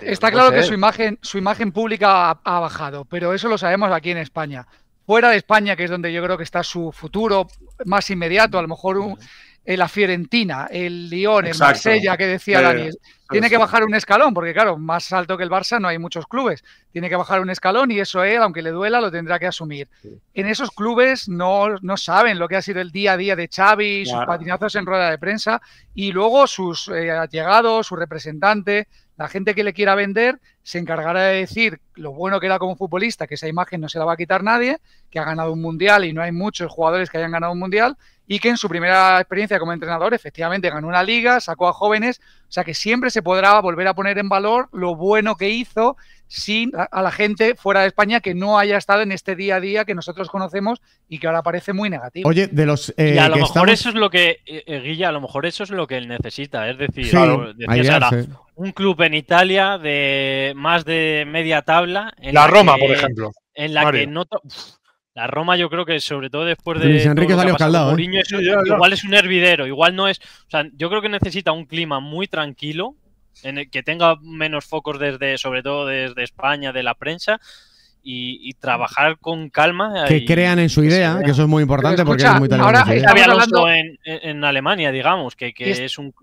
Speaker 5: está claro que su
Speaker 2: imagen, su imagen pública ha, ha, bajado, pero eso lo sabemos aquí en España. Fuera de España, que es donde yo creo que está su futuro más inmediato, a lo mejor un, eh, la Fiorentina, el Lyon, el Marsella que decía eh, Daniel, Tiene que bajar un escalón, porque claro, más alto que el Barça no hay muchos clubes. Tiene que bajar un escalón y eso él, aunque le duela, lo tendrá que asumir. En esos clubes no, no, saben lo que ha sido el día a día de Xavi, sus patinazos en rueda de prensa y luego sus llegados, eh, allegados, su representante, la gente que le quiera vender se encargará de decir lo bueno que era como futbolista, que esa imagen no se la va a quitar nadie, que ha ganado un mundial y no hay muchos jugadores que hayan ganado un mundial y que en su primera experiencia como entrenador efectivamente ganó una liga, sacó a jóvenes, o sea que siempre se podrá volver a poner en valor lo bueno que hizo sin a la gente fuera de España que no haya estado en este día a día que nosotros conocemos
Speaker 6: y que ahora parece muy negativo. Oye, de los eh, y a lo mejor eso es lo que eh, eh, Guilla, a lo mejor eso es lo que él necesita, es decir, un club en Italia de más de media tabla, en la, Roma, por ejemplo, en la que no la Roma yo creo que sobre todo después de... Enrique salió ¿eh? igual es un hervidero, igual no es... O sea, yo creo que necesita un clima muy tranquilo, en que tenga menos focos desde, sobre todo desde España, de la prensa, y, trabajar con calma. Que crean en su idea, que, eso es muy importante porque es muy Ahora estamos hablando en, Alemania, digamos, que, es,
Speaker 2: un.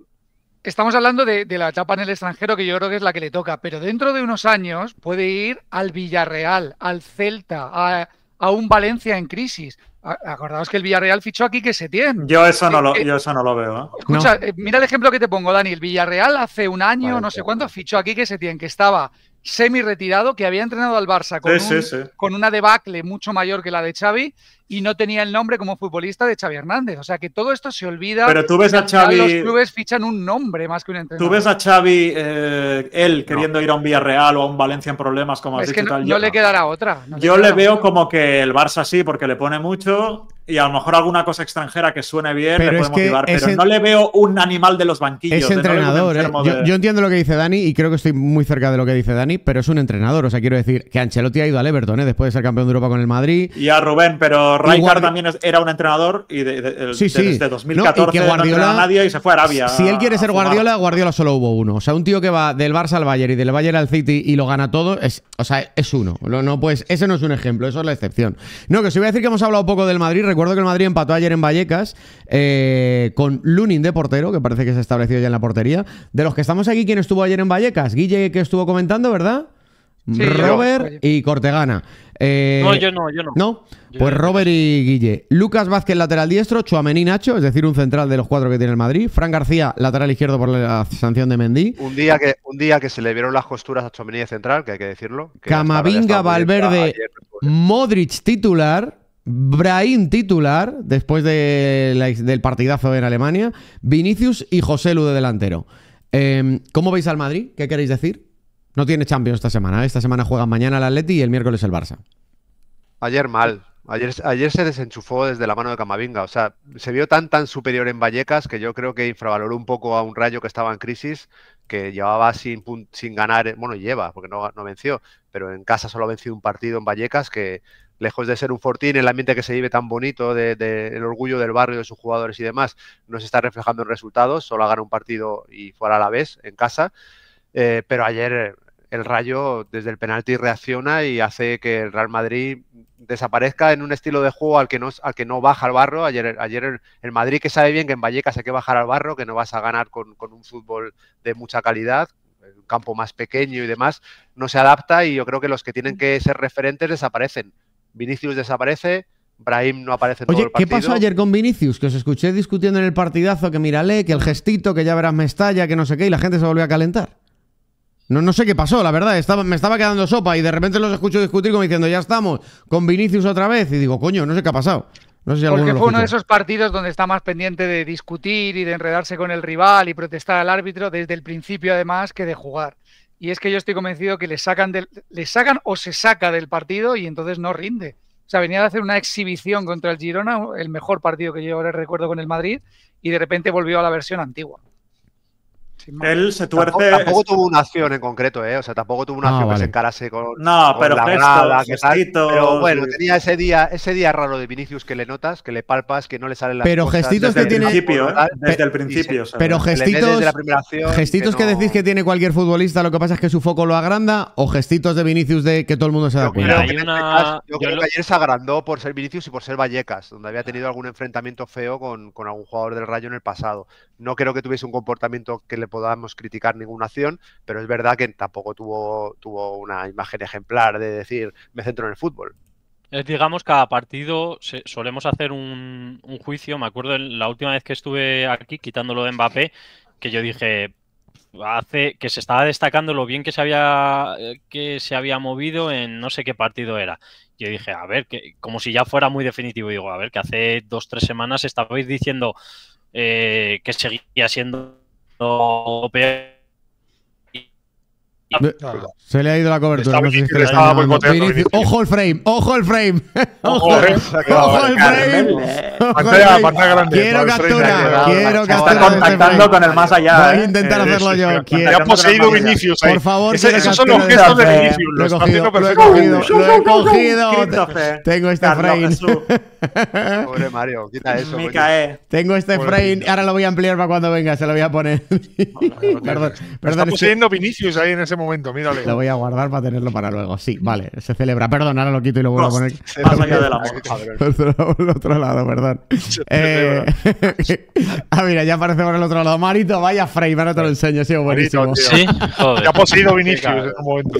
Speaker 2: Estamos hablando de, de, la etapa en el extranjero, que yo creo que es la que le toca, pero dentro de unos años puede ir al Villarreal, al Celta, a, a un Valencia en crisis. Acordaos que el Villarreal fichó aquí que se tiene. Eh, eh,
Speaker 5: yo eso no lo, ¿eh? eso no lo veo. Escucha,
Speaker 2: mira el ejemplo que te pongo, Dani. El Villarreal hace un año, no sé pues, cuánto, fichó aquí que se tiene, que estaba semi retirado, que había entrenado al Barça con, con una debacle mucho mayor que la de Xavi y no tenía el nombre como futbolista de Xavi Hernández. O sea que todo esto se olvida. Pero tú ves a Xavi. Los clubes fichan un nombre más que un entrenador. Tú ves
Speaker 5: a Xavi, eh, él, queriendo ir a un Villarreal o a un Valencia en problemas, como has dicho, tal, yo, le
Speaker 2: quedará otra.
Speaker 5: yo le veo como que el Barça sí, porque le pone mucho. Y a lo mejor alguna cosa extranjera que suene bien pero le puede motivar, pero no le veo un animal de los banquillos. Es entrenador. ¿eh? Yo,
Speaker 1: entiendo lo que dice Dani y creo que estoy muy cerca de lo que dice Dani, pero es un entrenador. O sea, quiero decir que Ancelotti ha ido al Everton ¿eh? después de ser campeón de Europa con el Madrid.
Speaker 5: Y a Rubén, pero Raikar también era un entrenador y de, desde 2014 y a se fue a Arabia. Si él quiere ser Guardiola,
Speaker 1: Guardiola solo hubo uno. O sea, un tío que va del Barça al Bayern y del Bayern al City y lo gana todo, es, o sea, es uno. No, pues ese no es un ejemplo, eso es la excepción. No, que os iba a decir que hemos hablado poco del Madrid. Recuerdo que el Madrid empató ayer en Vallecas eh, con Lunin de portero, que parece que se ha establecido ya en la portería. De los que estamos aquí, ¿quién estuvo ayer en Vallecas? Guille que estuvo comentando, ¿verdad? Robert y Cortegana. Eh, no, yo no, yo no. Pues Robert y Guille. Lucas Vázquez, lateral diestro. Chuamení Nacho, es decir, un central de los cuatro que tiene el Madrid. Fran García, lateral izquierdo por la sanción de Mendy.
Speaker 4: Un día que, un día que se le vieron las costuras a Chuamení de central, que hay que decirlo. Camavinga, Valverde,
Speaker 1: pues. Modric titular. Brahim titular, después del partidazo en Alemania. Vinicius y José Lu de delantero. Em, ¿Cómo veis al Madrid? ¿Qué queréis decir? No tiene Champions esta semana. ¿eh? Esta semana juegan mañana el Atleti y el miércoles el Barça.
Speaker 4: Ayer mal. Ayer, ayer se desenchufó desde la mano de Camavinga. O sea, se vio tan tan superior en Vallecas que yo creo que infravaloró un poco a un rayo que estaba en crisis, que llevaba sin, sin ganar, bueno, lleva, porque no, no venció, pero en casa solo ha vencido un partido en Vallecas que, lejos de ser un fortín, el ambiente que se vive tan bonito, del orgullo del barrio, de sus jugadores y demás, no se está reflejando en resultados, solo ha ganado un partido y fuera a la vez en casa. Eh, pero ayer el Rayo desde el penalti reacciona y hace que el Real Madrid desaparezca en un estilo de juego al que no, al que no baja al barro. Ayer, ayer el, Madrid que sabe bien que en Vallecas hay que bajar al barro, que no vas a ganar con, con un fútbol de mucha calidad, un campo más pequeño y demás, no se adapta y yo creo que los que tienen que ser referentes desaparecen. Vinicius desaparece, Brahim no aparece en todo el ¿qué pasó ayer
Speaker 1: con Vinicius? Que os escuché discutiendo en el partidazo que mírale, que el gestito, que ya verás me estalla, que no sé qué, y la gente se volvió a calentar. No, sé qué pasó, la verdad. Estaba, me estaba quedando sopa y de repente los escucho discutir como diciendo, ya estamos, con Vinicius otra vez. Y digo, coño, no sé qué ha pasado. No sé Porque fue uno de
Speaker 2: esos partidos donde está más pendiente de discutir y de enredarse con el rival y protestar al árbitro desde el principio, además, que de jugar. Y es que yo estoy convencido que le sacan, le sacan o se saca del partido y entonces no rinde. O sea, venía de hacer una exhibición contra el Girona, el mejor partido que yo ahora recuerdo con el Madrid, y de repente volvió a la versión antigua.
Speaker 4: Él se tuerce. Tampoco, tuvo una acción en concreto, ¿eh? O sea, tampoco tuvo una ah, acción que se
Speaker 5: encarase con. No, pero Pero bueno, tenía
Speaker 4: ese día, ese día raro de Vinicius que le notas, que le palpas, que no le salen las pero ¿eh? Gestitos que tiene... ¿eh?
Speaker 5: Desde el principio. Pero
Speaker 4: gestitos. La acción, gestitos que,
Speaker 1: decís que tiene cualquier futbolista, lo que pasa es que su foco lo agranda, o gestitos de Vinicius de que todo el mundo se da cuenta.
Speaker 4: Yo creo, que ayer se agrandó por ser Vinicius y por ser Vallecas, donde había tenido algún enfrentamiento feo con, con algún jugador del Rayo en el pasado. No creo que tuviese un comportamiento que le podamos criticar ninguna acción, pero es verdad que tampoco tuvo, tuvo una imagen ejemplar de decir, me centro en el fútbol.
Speaker 6: Es, digamos, cada partido solemos hacer un, juicio. Me acuerdo la última vez que estuve aquí, quitándolo de Mbappé, que yo dije hace que se estaba destacando lo bien que se había que se había movido en no sé qué partido era. Yo dije, a ver, que como si ya fuera muy definitivo, digo, a ver, que hace dos, tres semanas estabais diciendo eh, que seguía siendo peor
Speaker 1: Ah, se le ha ido la cobertura. No Ojo el frame, ojo el este frame. Ojo, el frame. Quiero captura, quiero captura. Está
Speaker 5: contactando con el más allá. Voy a ¿eh? intentar hacerlo yo. Ya ha poseído Vinicius Por favor, esos son los gestos este de Vinicius. Lo he cogido, lo he cogido. Lo he cogido.
Speaker 1: Tengo este frame.
Speaker 3: Pobre Mario, quita eso. Me cae.
Speaker 1: Tengo este frame, ahora lo voy a ampliar para cuando venga, se lo voy a poner.
Speaker 3: Perdón. Está poseyendo Vinicius ahí en ese momento, mírale. Lo voy
Speaker 1: a guardar para tenerlo para luego. Sí, vale, se celebra. Perdón, ahora lo quito y lo vuelvo a poner. de la el otro lado, perdón. Eh, ah, mira, ya aparece por el otro lado. Marito, vaya frame, ahora te lo enseño, ha sido buenísimo. sí, Joder. Ya ha poseído Vinicius en un
Speaker 3: momento.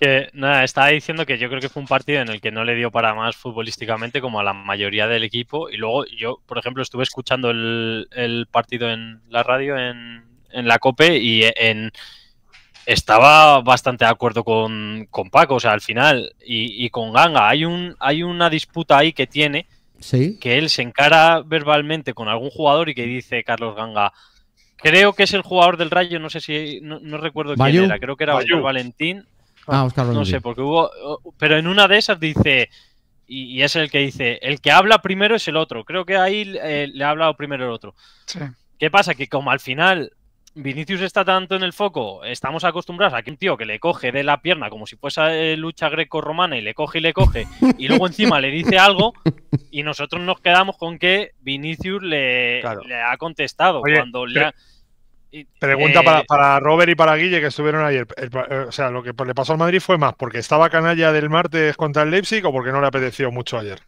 Speaker 6: que nada, estaba diciendo que yo creo que fue un partido en el que no le dio para más futbolísticamente como a la mayoría del equipo. Y luego yo, por ejemplo, estuve escuchando el, partido en la radio en, en la COPE y en, estaba bastante de acuerdo con, Paco, o sea, al final, y, con Ganga. Hay, un, hay una disputa ahí que tiene, ¿Sí? que él se encara verbalmente con algún jugador y que dice Carlos Ganga, creo que es el jugador del Rayo, no sé si, no, recuerdo quién era, creo que era Valentín. Ah, no sé, porque hubo, pero en una de esas dice, y, es el que dice, el que habla primero es el otro, creo que ahí eh, le ha hablado primero el otro. ¿Qué pasa? Que como al final Vinicius está tanto en el foco, estamos acostumbrados a que un tío que le coge de la pierna como si fuese eh, lucha greco-romana y le coge y le coge y luego encima le dice algo y nosotros nos quedamos con que Vinicius le, ha contestado Pregunta eh, para,
Speaker 3: Robert y para Guille que estuvieron ayer. Eh, o sea, lo que le pasó al Madrid fue más porque estaba canalla del martes contra el Leipzig o porque no le apeteció mucho ayer.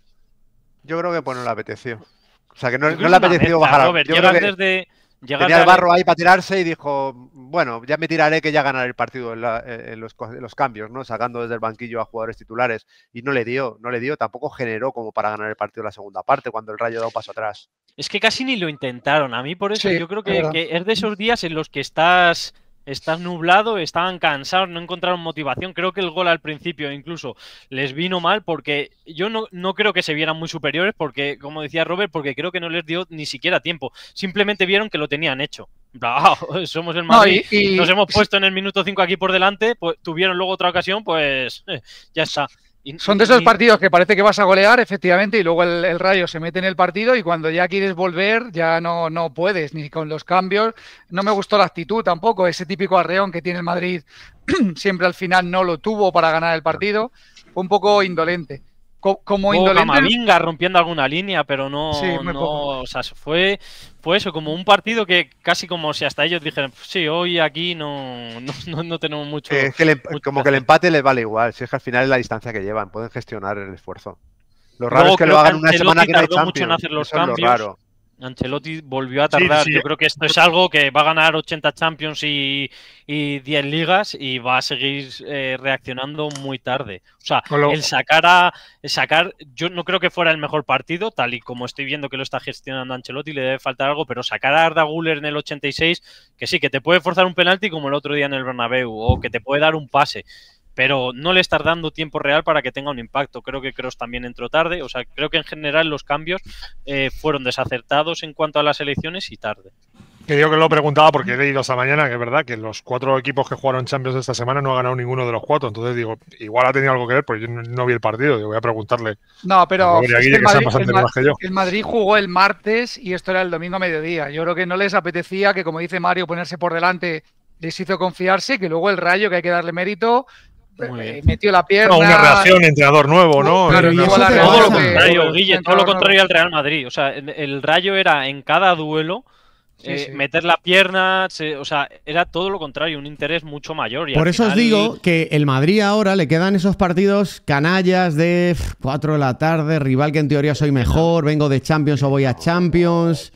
Speaker 4: Yo creo que pues no le apeteció.
Speaker 3: O sea, que no, le apeteció bajar yo antes
Speaker 4: de... Tenía el barro ahí para tirarse y dijo, bueno, ya me tiraré que ya ganaré el partido en, los, cambios, ¿no? Sacando desde el banquillo a jugadores titulares. Y no le dio, no le dio, tampoco generó como para ganar el partido la segunda parte, cuando el rayo da un paso atrás.
Speaker 6: Es que casi ni lo intentaron. A mí por eso yo creo que, que, es de esos días en los que estás están nublado, estaban cansados, no encontraron motivación. Creo que el gol al principio incluso les vino mal porque yo no, no, creo que se vieran muy superiores porque, como decía Robert, porque creo que no les dio ni siquiera tiempo. Simplemente vieron que lo tenían hecho. Ah, somos el Madrid, nos hemos puesto en el minuto 5 aquí por delante, pues tuvieron luego otra ocasión, pues eh, ya está. Son de esos partidos
Speaker 2: que parece que vas a golear, efectivamente, y luego el, Rayo se mete en el partido y cuando ya quieres volver ya no, no puedes, ni con los cambios. No me gustó la actitud tampoco, ese típico arreón que tiene el Madrid siempre al final no lo tuvo para ganar el partido. Fue un poco indolente. como indolente...
Speaker 6: rompiendo alguna línea, pero no... no o sea, fue pues eso, como un partido que casi como si hasta ellos dijeran, sí, hoy aquí no, no, no, tenemos mucho. Eh, es
Speaker 4: que como que, el empate les vale igual, si es que al final es la distancia que llevan, pueden gestionar el esfuerzo. Lo raro es que lo hagan una semana que no Mucho hacer los
Speaker 6: Ancelotti volvió a tardar. Yo creo que esto es algo que va a ganar 80 Champions y, 10 ligas y va a seguir eh, reaccionando muy tarde. O sea, el sacar a sacar, yo no creo que fuera el mejor partido, tal y como estoy viendo que lo está gestionando Ancelotti, le debe faltar algo, pero sacar a Arda Guller en el 86, que sí, que te puede forzar un penalti como el otro día en el Bernabéu o que te puede dar un pase pero no le estás dando tiempo real para que tenga un impacto. Creo que Cross también entró tarde, o sea, creo que en general los cambios eh, fueron desacertados en cuanto a las elecciones y tarde.
Speaker 3: Que digo que lo preguntaba porque he leído esta mañana que es verdad que los cuatro equipos que jugaron Champions esta semana no ha ganado ninguno de los cuatro. Entonces digo, igual ha tenido algo que ver porque yo no, vi el partido. Yo voy a preguntarle.
Speaker 2: No, pero Madrid, el, Madrid, jugó el martes y esto era el domingo a mediodía. Yo creo que no les apetecía que, como dice Mario, ponerse por delante les hizo confiarse. Que luego el rayo, que hay que darle mérito,
Speaker 6: eh, metió la pierna. una reacción,
Speaker 3: entrenador nuevo, ¿no? todo, lo contrario,
Speaker 6: Guille, todo lo contrario al Real Madrid. O sea, el, rayo era en cada duelo. Eh, meter la pierna, o sea, era todo lo contrario, un interés mucho mayor. Por eso os digo
Speaker 1: que el Madrid ahora le quedan esos partidos canallas de 4 de la tarde, rival que en teoría soy mejor, vengo de Champions o voy a Champions.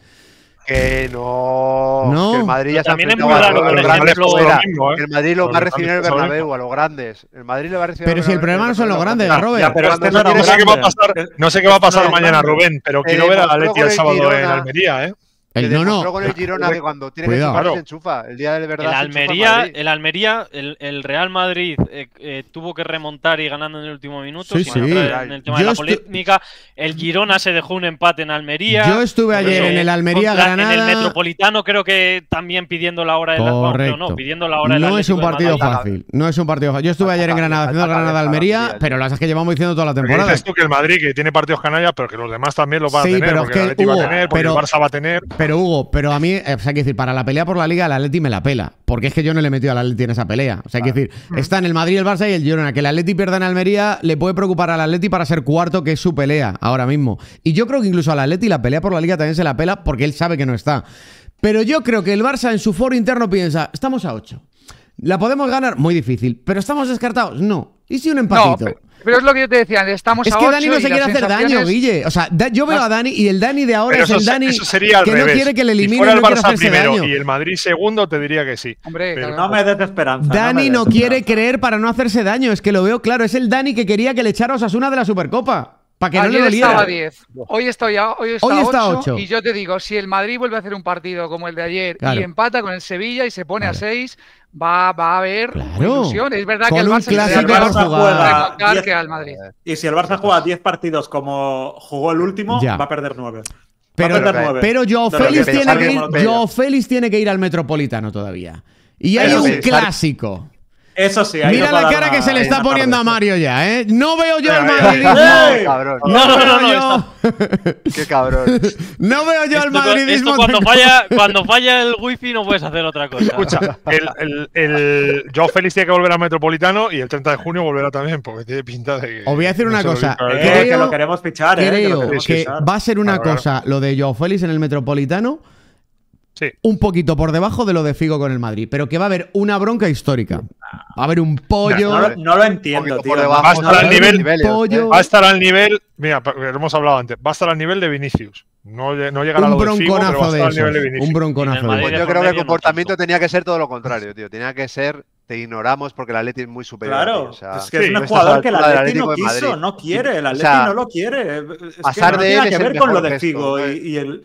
Speaker 4: Que no. no. Que el Madrid ya se ha enfrentado a, los grandes ¿eh? El Madrid lo va a recibir el Bernabéu, a los grandes. El Madrid le va a recibir Pero si el problema
Speaker 1: no son los grandes, Robert. pero este no, sé qué va a pasar, no sé qué va a pasar mañana, Rubén, pero quiero eh, ver a Leti el sábado en Almería,
Speaker 4: ¿eh? El, no, no. con el Girona cuando tiene Cuidado. que enchufar, El día de verdad. El Almería,
Speaker 6: el, Almería el, Real Madrid eh, eh, tuvo que remontar y ganando en el último minuto. Sí, sí. En el tema de la polémica. El Girona se dejó un empate en Almería. Yo estuve ayer en el Almería Granada. En el Metropolitano creo que también pidiendo la hora de la No, pidiendo la hora del No es un partido fácil.
Speaker 1: No es un partido fácil. Yo estuve ayer en Granada haciendo Granada Almería, pero las que llevamos diciendo toda la temporada. Dices tú
Speaker 3: que el Madrid que tiene partidos canallas, pero que los demás también lo va a tener, Sí, el es va a tener, porque el Barça va a tener
Speaker 1: pero Hugo, pero a mí, eh, o sea, hay que decir, para la pelea por la liga, el Atleti me la pela. Porque es que yo no le he metido al Atleti en esa pelea. O sea, hay que decir, está en el Madrid, el Barça y el Girona. Que el Atleti pierda en Almería le puede preocupar al Atleti para ser cuarto, que es su pelea ahora mismo. Y yo creo que incluso al Atleti la pelea por la liga también se la pela porque él sabe que no está. Pero yo creo que el Barça en su foro interno piensa, estamos a ocho. ¿La podemos ganar? Muy difícil. ¿Pero estamos descartados? No. ¿Y si un empatito?
Speaker 2: pero es lo que yo te decía, estamos Es que Dani no se quiere hacer daño, Guille.
Speaker 1: O sea, yo veo a Dani y el Dani de ahora es el Dani que no quiere que le eliminen. Si el no primero
Speaker 3: y el Madrid segundo, te diría que sí. Hombre, pero... no me des esperanza. Dani no, quiere
Speaker 1: creer para no hacerse daño. Es que lo veo claro. Es el Dani que quería que le echara a Osasuna de la Supercopa. Para que Ayer no le Estaba
Speaker 2: 10. Hoy está, ya, hoy está, 8, Y yo te digo, si el Madrid vuelve a hacer un partido como el de ayer y empata con el Sevilla y se pone a 6, va, va, a haber claro. Es verdad con que el Barça, el Barça juega
Speaker 5: Y si el Barça juega 10 partidos como jugó el último, va a perder 9. Pero, pero, Joao Félix, tiene que ir,
Speaker 1: Félix tiene que ir al Metropolitano todavía. Y hay un clásico.
Speaker 5: Eso sí, ahí Mira la
Speaker 1: cara que se le está poniendo a Mario ya, ¿eh? No veo yo el madridismo. No, no, no, no. Qué cabrón. No veo yo al madridismo. Cuando falla,
Speaker 3: cuando falla el
Speaker 6: wifi no puedes hacer otra cosa. Escucha,
Speaker 3: el, el, Félix tiene que volver al Metropolitano y el 30 de junio volverá también, porque tiene pinta de que... Os voy a decir una cosa. Eh, creo, que lo queremos fichar, ¿eh? Creo que, va a ser una cosa
Speaker 1: lo de Joe Félix en el Metropolitano un poquito por debajo de lo de Figo con el Madrid, pero que va a haber una bronca histórica. Va a haber un pollo.
Speaker 3: No, lo, entiendo, tío. va a estar al nivel. Va a estar al nivel. Mira, lo hemos hablado antes. Va a estar al nivel de Vinicius. No, no llegará a lo de Figo, pero va a estar al nivel de Vinicius. Un bronconazo. Pues yo pues
Speaker 4: creo que el comportamiento tenía que ser todo lo contrario, tío. Tenía que ser te ignoramos porque el Atleti es muy superior. Claro, o sea, es que es un jugador que el Atleti, no quiso, no quiere, el Atleti no
Speaker 5: lo quiere. Es que no de tiene que ver con lo de Figo y, el,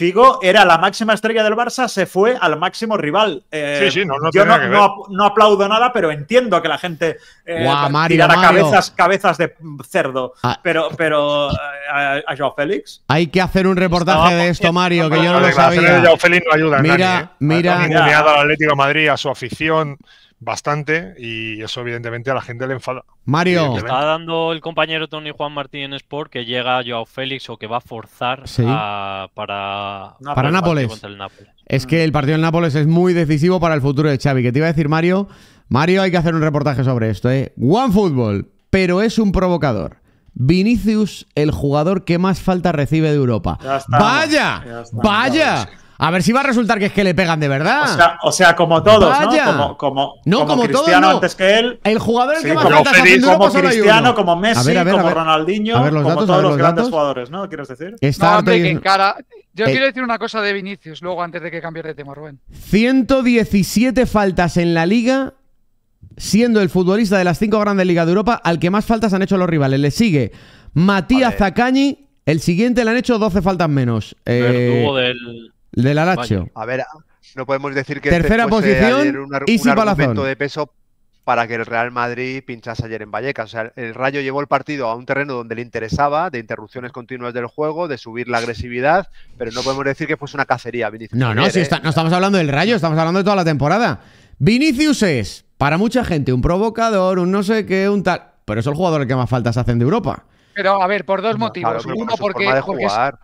Speaker 5: Figo era la máxima estrella del Barça, se fue al máximo rival. Eh, sí, sí, no, no yo no, no, no, aplaudo nada, pero entiendo que la gente eh, tirara cabezas, cabezas de cerdo. Ah. Pero, pero eh, a, Joao Félix.
Speaker 1: Hay que hacer un reportaje de esto, Mario, que yo no lo sabía. De Joao Félix no ayuda a nadie, ¿eh?
Speaker 3: Mira, mira. Atlético de Madrid, a su afición bastante y eso evidentemente
Speaker 6: a la gente le enfada. Mario. Está dando el compañero Tony Juan Martín Sport que llega Joao Félix o que va a forzar para, Nápoles. para Nápoles.
Speaker 1: Es que mm. el partido del Nápoles es muy decisivo para el futuro de Xavi. Que te iba a decir Mario, Mario hay que hacer un reportaje sobre esto. ¿eh? One Football, pero es un provocador. Vinicius, el jugador que más falta recibe de Europa. vaya, vaya. A ver si va a resultar que es que le
Speaker 5: pegan de verdad. O sea, como todos, ¿no? Como, como, Cristiano antes que él. El jugador el que más como, como Cristiano, como Messi, como Ronaldinho, como todos los, grandes jugadores, ¿no?
Speaker 2: ¿Quieres decir? Está que en cara... Yo eh, quiero decir una cosa de Vinicius, luego antes de que cambie de tema, Rubén.
Speaker 1: 117 faltas en la liga, siendo el futbolista de las cinco grandes ligas de Europa al que más faltas han hecho los rivales. Le sigue Matías Zacañi, el siguiente le han hecho 12 faltas menos. Eh, del, del A
Speaker 4: ver, no podemos decir que este tercera posición un, un de peso para que el Real Madrid pinchase ayer en Vallecas. O sea, el Rayo llevó el partido a un terreno donde le interesaba, de interrupciones continuas del juego, de subir la agresividad, pero no podemos decir que fuese una cacería, Vinicius. No, no, ¿eh? no estamos
Speaker 1: hablando del Rayo, estamos hablando de toda la temporada. Vinicius es, para mucha gente, un provocador, un no sé qué, un tal. Pero es el jugador que más faltas hacen de Europa.
Speaker 2: Pero a ver, por dos motivos. Uno, porque,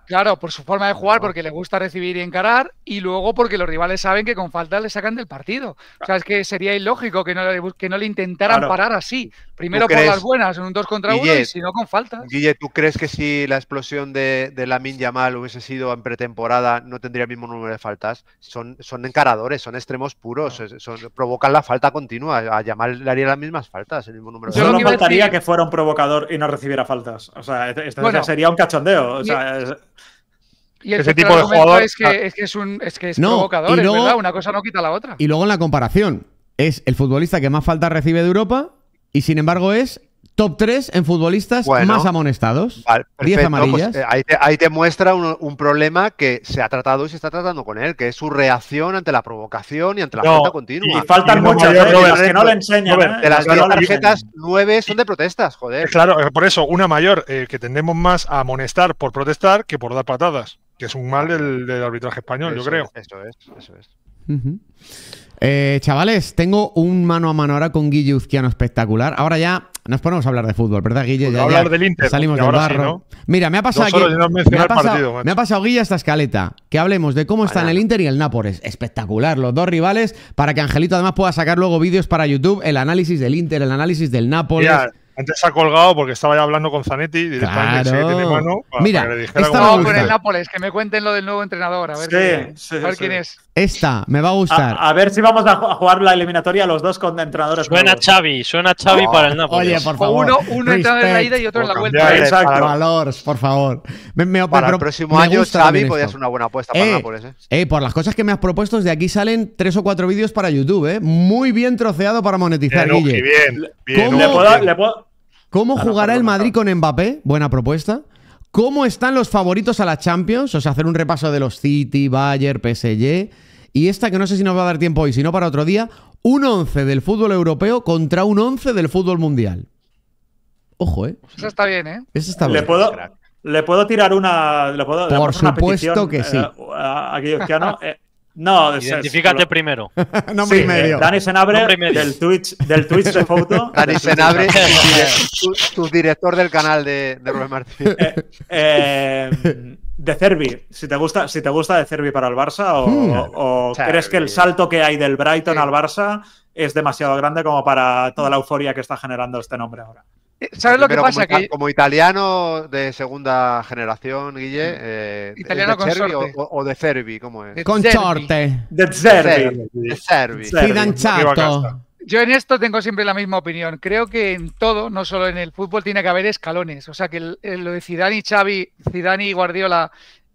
Speaker 2: claro, por su forma de jugar, porque le gusta recibir y encarar, y luego porque los rivales saben que con falta le sacan del partido. O sea, es que sería ilógico que no le, no le intentaran parar así. Primero por las buenas, en un 2 contra 1, y si no con faltas.
Speaker 4: Guille, ¿tú crees que si la explosión de, de la Yamal hubiese sido en pretemporada, no tendría el mismo número de faltas? Son, son encaradores, son extremos puros, son, provocan la falta continua. A Yamal le haría las mismas faltas,
Speaker 2: el mismo número de
Speaker 5: faltas. Solo faltaría que fuera un provocador y no recibiera faltas. O sea, este, este sería un cachondeo.
Speaker 2: y... ese tipo de jugador es que es, un provocador, verdad, una cosa no quita la otra.
Speaker 1: Y luego en la comparación, es el futbolista que más faltas recibe de Europa y sin embargo es top 3 en futbolistas más amonestados. 10 pues, amarillas. Eh,
Speaker 4: ahí, te, muestra un, problema que se ha tratado y se está tratando con él, que es su reacción ante la provocación y ante la falta continua. Y faltan muchas, que no le enseñan. ¿eh? De las 10 tarjetas, 9 son de protestas, joder.
Speaker 3: Claro, por eso, una mayor, eh, que tendemos más a amonestar por protestar que por dar patadas, que es un mal del, arbitraje español, yo creo. Eso es, eso es.
Speaker 1: Eh, chavales, tengo un mano a mano ahora con Guille Uzquiano espectacular. Ahora ya nos ponemos a hablar de fútbol, ¿verdad, Guille? Pues hablar del Inter. Salimos del barro. Mira, me ha pasado me, ha pasado, esta escaleta. Que hablemos de cómo están el Inter y el Nápoles. Espectacular, los dos rivales. Para que Angelito además pueda sacar luego vídeos para YouTube. El análisis del Inter, el análisis del Nápoles.
Speaker 3: Antes se ha colgado porque estaba ya hablando con Zanetti Mira,
Speaker 1: con
Speaker 5: el
Speaker 2: Nápoles, que me cuenten lo del nuevo entrenador, a ver, quién es.
Speaker 1: Esta, me va a gustar.
Speaker 5: A, ver si vamos a jugar la eliminatoria los dos con entrenadores. Suena Chavi, Xavi, suena Xavi oh. para el Napoli. Oye, por favor. Uno, uno entra en la ida y otro en la vuelta. Exacto.
Speaker 1: Valors, por favor. Me, me, para el próximo año, Xavi, podría ser una buena apuesta para eh, Nápoles. ¿eh? Eh, por las cosas que me has propuesto, de aquí salen tres o cuatro vídeos para YouTube, ¿eh? Muy bien troceado para monetizar, bien,
Speaker 5: Bien, bien,
Speaker 1: ¿cómo jugará el Madrid con Mbappé? Buena propuesta. ¿Cómo están los favoritos a la Champions? O sea, hacer un repaso de los City, Bayern, PSG. Y esta que no sé si nos va a dar tiempo hoy, sino para otro día. Un 11 del fútbol europeo contra un 11 del fútbol mundial. Ojo, ¿eh?
Speaker 5: Pues eso está bien, ¿eh? Eso está bien. ¿Le puedo, tirar una. Por supuesto que sí. Aquellos eh, que a, No, ah, identifícate primero.
Speaker 4: Nombre eh, Dani
Speaker 5: Senabre del Twitch, del Twitch de foto. Dani Senabre, tu, director del canal de, de Rubén Martín. Eh, eh, de Cervi, si te gusta, si te gusta de Cervi para el Barça o, hmm. crees que el salto que hay del Brighton al Barça es demasiado grande como para toda la euforia que está generando este nombre ahora.
Speaker 4: Eh, ¿Sabes lo que pasa? aquí? como italiano de segunda generación, Guille. Mm. Eh, italiano de Cervi o, de Cervi, ¿cómo es? De Cervi. De Cervi. Fidanzato.
Speaker 2: Yo en esto tengo siempre la misma opinión. Creo que en todo, no solo en el fútbol, tiene que haber escalones. O sea, que lo de Zidane y Xavi, Zidane y Guardiola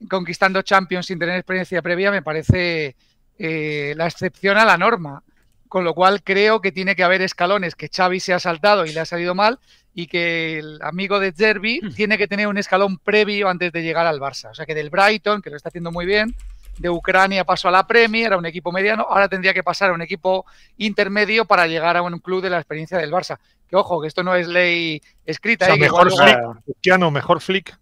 Speaker 2: conquistando Champions sin tener experiencia previa me parece eh, la excepción a la norma. Con lo cual creo que tiene que haber escalones que Xavi se ha saltado y le ha salido mal y que el amigo de Derby hmm. tiene que tener un escalón previo antes de llegar al Barça. O sea que del Brighton, que lo está haciendo muy bien, de Ucrania pasó a la Premier, era un equipo mediano, ahora tendría que pasar a un equipo intermedio para llegar a un club de la experiencia del Barça. Que ojo, que esto no es ley escrita. O ¿eh? mejor
Speaker 3: flick, mejor flick.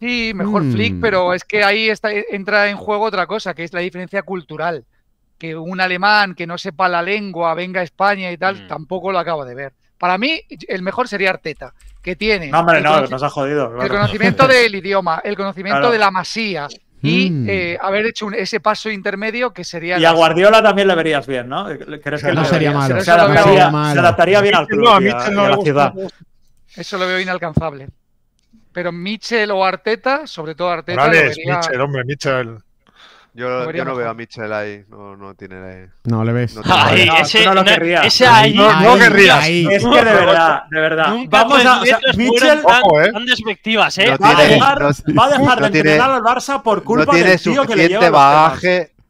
Speaker 2: Sí, mejor hmm. flick, pero es que ahí está, entra en juego otra cosa, que es la diferencia cultural. Que un alemán que no sepa la lengua venga a España y tal, hmm. tampoco lo acaba de ver. Para mí, el mejor sería Arteta, que tiene. No, hombre, no, nos ha
Speaker 5: jodido. El conocimiento del
Speaker 2: idioma, el conocimiento de la masía, y mm. eh, haber hecho ese paso intermedio que sería. Y a Guardiola
Speaker 5: también le verías bien, ¿no? ¿Crees que no, sería malo. Se, adaptaría, bien al club no, a y no la ciudad.
Speaker 2: Eso lo veo inalcanzable. Pero Mitchell o Arteta, sobre todo Arteta. Vale, es Mitchell,
Speaker 3: hombre, Mitchell. Yo,
Speaker 2: yo no veo a
Speaker 4: Michel ahí, no,
Speaker 1: no tiene ahí. E. No le ves.
Speaker 6: No e. ese, no lo querrías. ahí, no, querrías. Es que de verdad, de verdad. Vamos a. ver. Mitchell, tan, eh. despectivas, ¿eh? va, a dejar,
Speaker 4: va a dejar de entrenar al
Speaker 5: Barça por culpa del tío que le lleva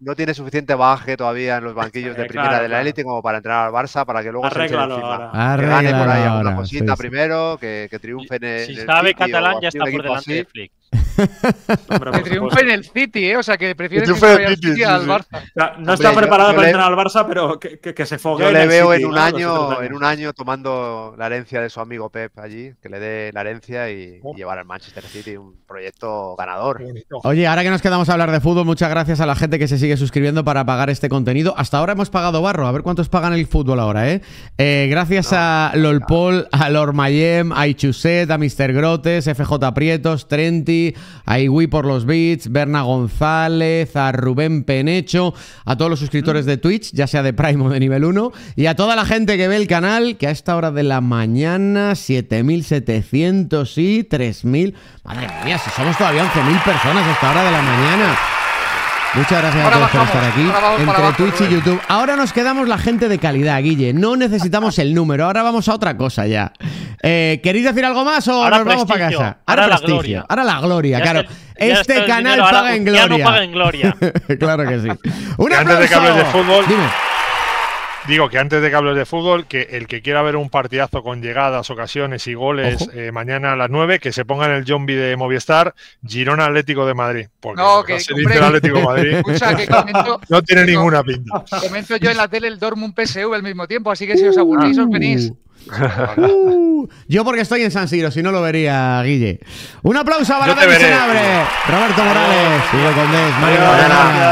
Speaker 4: no tiene suficiente baje todavía en los banquillos de primera de la élite como para entrar al Barça para que luego Arreglalo se Ahora. gane por ahí una cosita primero, que, triunfe en el. Si sabe catalán, ya está por delante de Flick
Speaker 2: que triunfe en el City, ¿eh? O sea, que prefiere que, vaya al City al Barça. no está preparado para entrar
Speaker 5: al Barça, pero que, se fogue. Yo le veo en, un año, en un año tomando
Speaker 4: la herencia de su amigo Pep allí, que le dé la herencia y, oh. llevar al Manchester City un
Speaker 1: proyecto ganador. Oye, ahora que nos quedamos a hablar de fútbol, muchas gracias a la gente que se sigue suscribiendo para pagar este contenido. Hasta ahora hemos pagado barro, a ver cuántos pagan el fútbol ahora, ¿eh? eh gracias a LolPol, a Lormayem, a Ichuset, a Mr. Grotes, FJ Prietos, Trenti a Iwi por los beats, Berna González, a Rubén Penecho, a todos los suscriptores de Twitch, ya sea de Prime o de nivel 1, y a toda la gente que ve el canal, que a esta hora de la mañana, 7.700 y 3.000. Madre mía, si somos todavía 11.000 personas a esta hora de la mañana. Muchas gracias a todos por estar aquí. Entre Twitch y YouTube. Ahora nos quedamos la gente de calidad, Guille. No necesitamos el número. Ahora vamos a otra cosa ya. Eh, ¿Queréis decir algo más o ahora nos vamos para casa? Ahora, prestigio. La Ahora la gloria, claro. este canal paga, en gloria. Ya no paga en gloria. claro que sí. Un aplauso. de de fútbol.
Speaker 3: Dime. Digo que antes de que hables de fútbol, que el que quiera ver un partidazo con llegadas, ocasiones y goles eh, mañana a las 9, que se ponga en el zombie de Movistar, Girona Atlético de Madrid. no, no tiene ninguna pinta.
Speaker 2: Comento yo en la tele el Dortmund PSV al mismo tiempo, así que si os uh. aburrís, os venís.
Speaker 1: Uh. yo porque estoy en San Siro, si no lo vería, Guille. Un aplauso para David Roberto Morales, Hugo Condés, Mario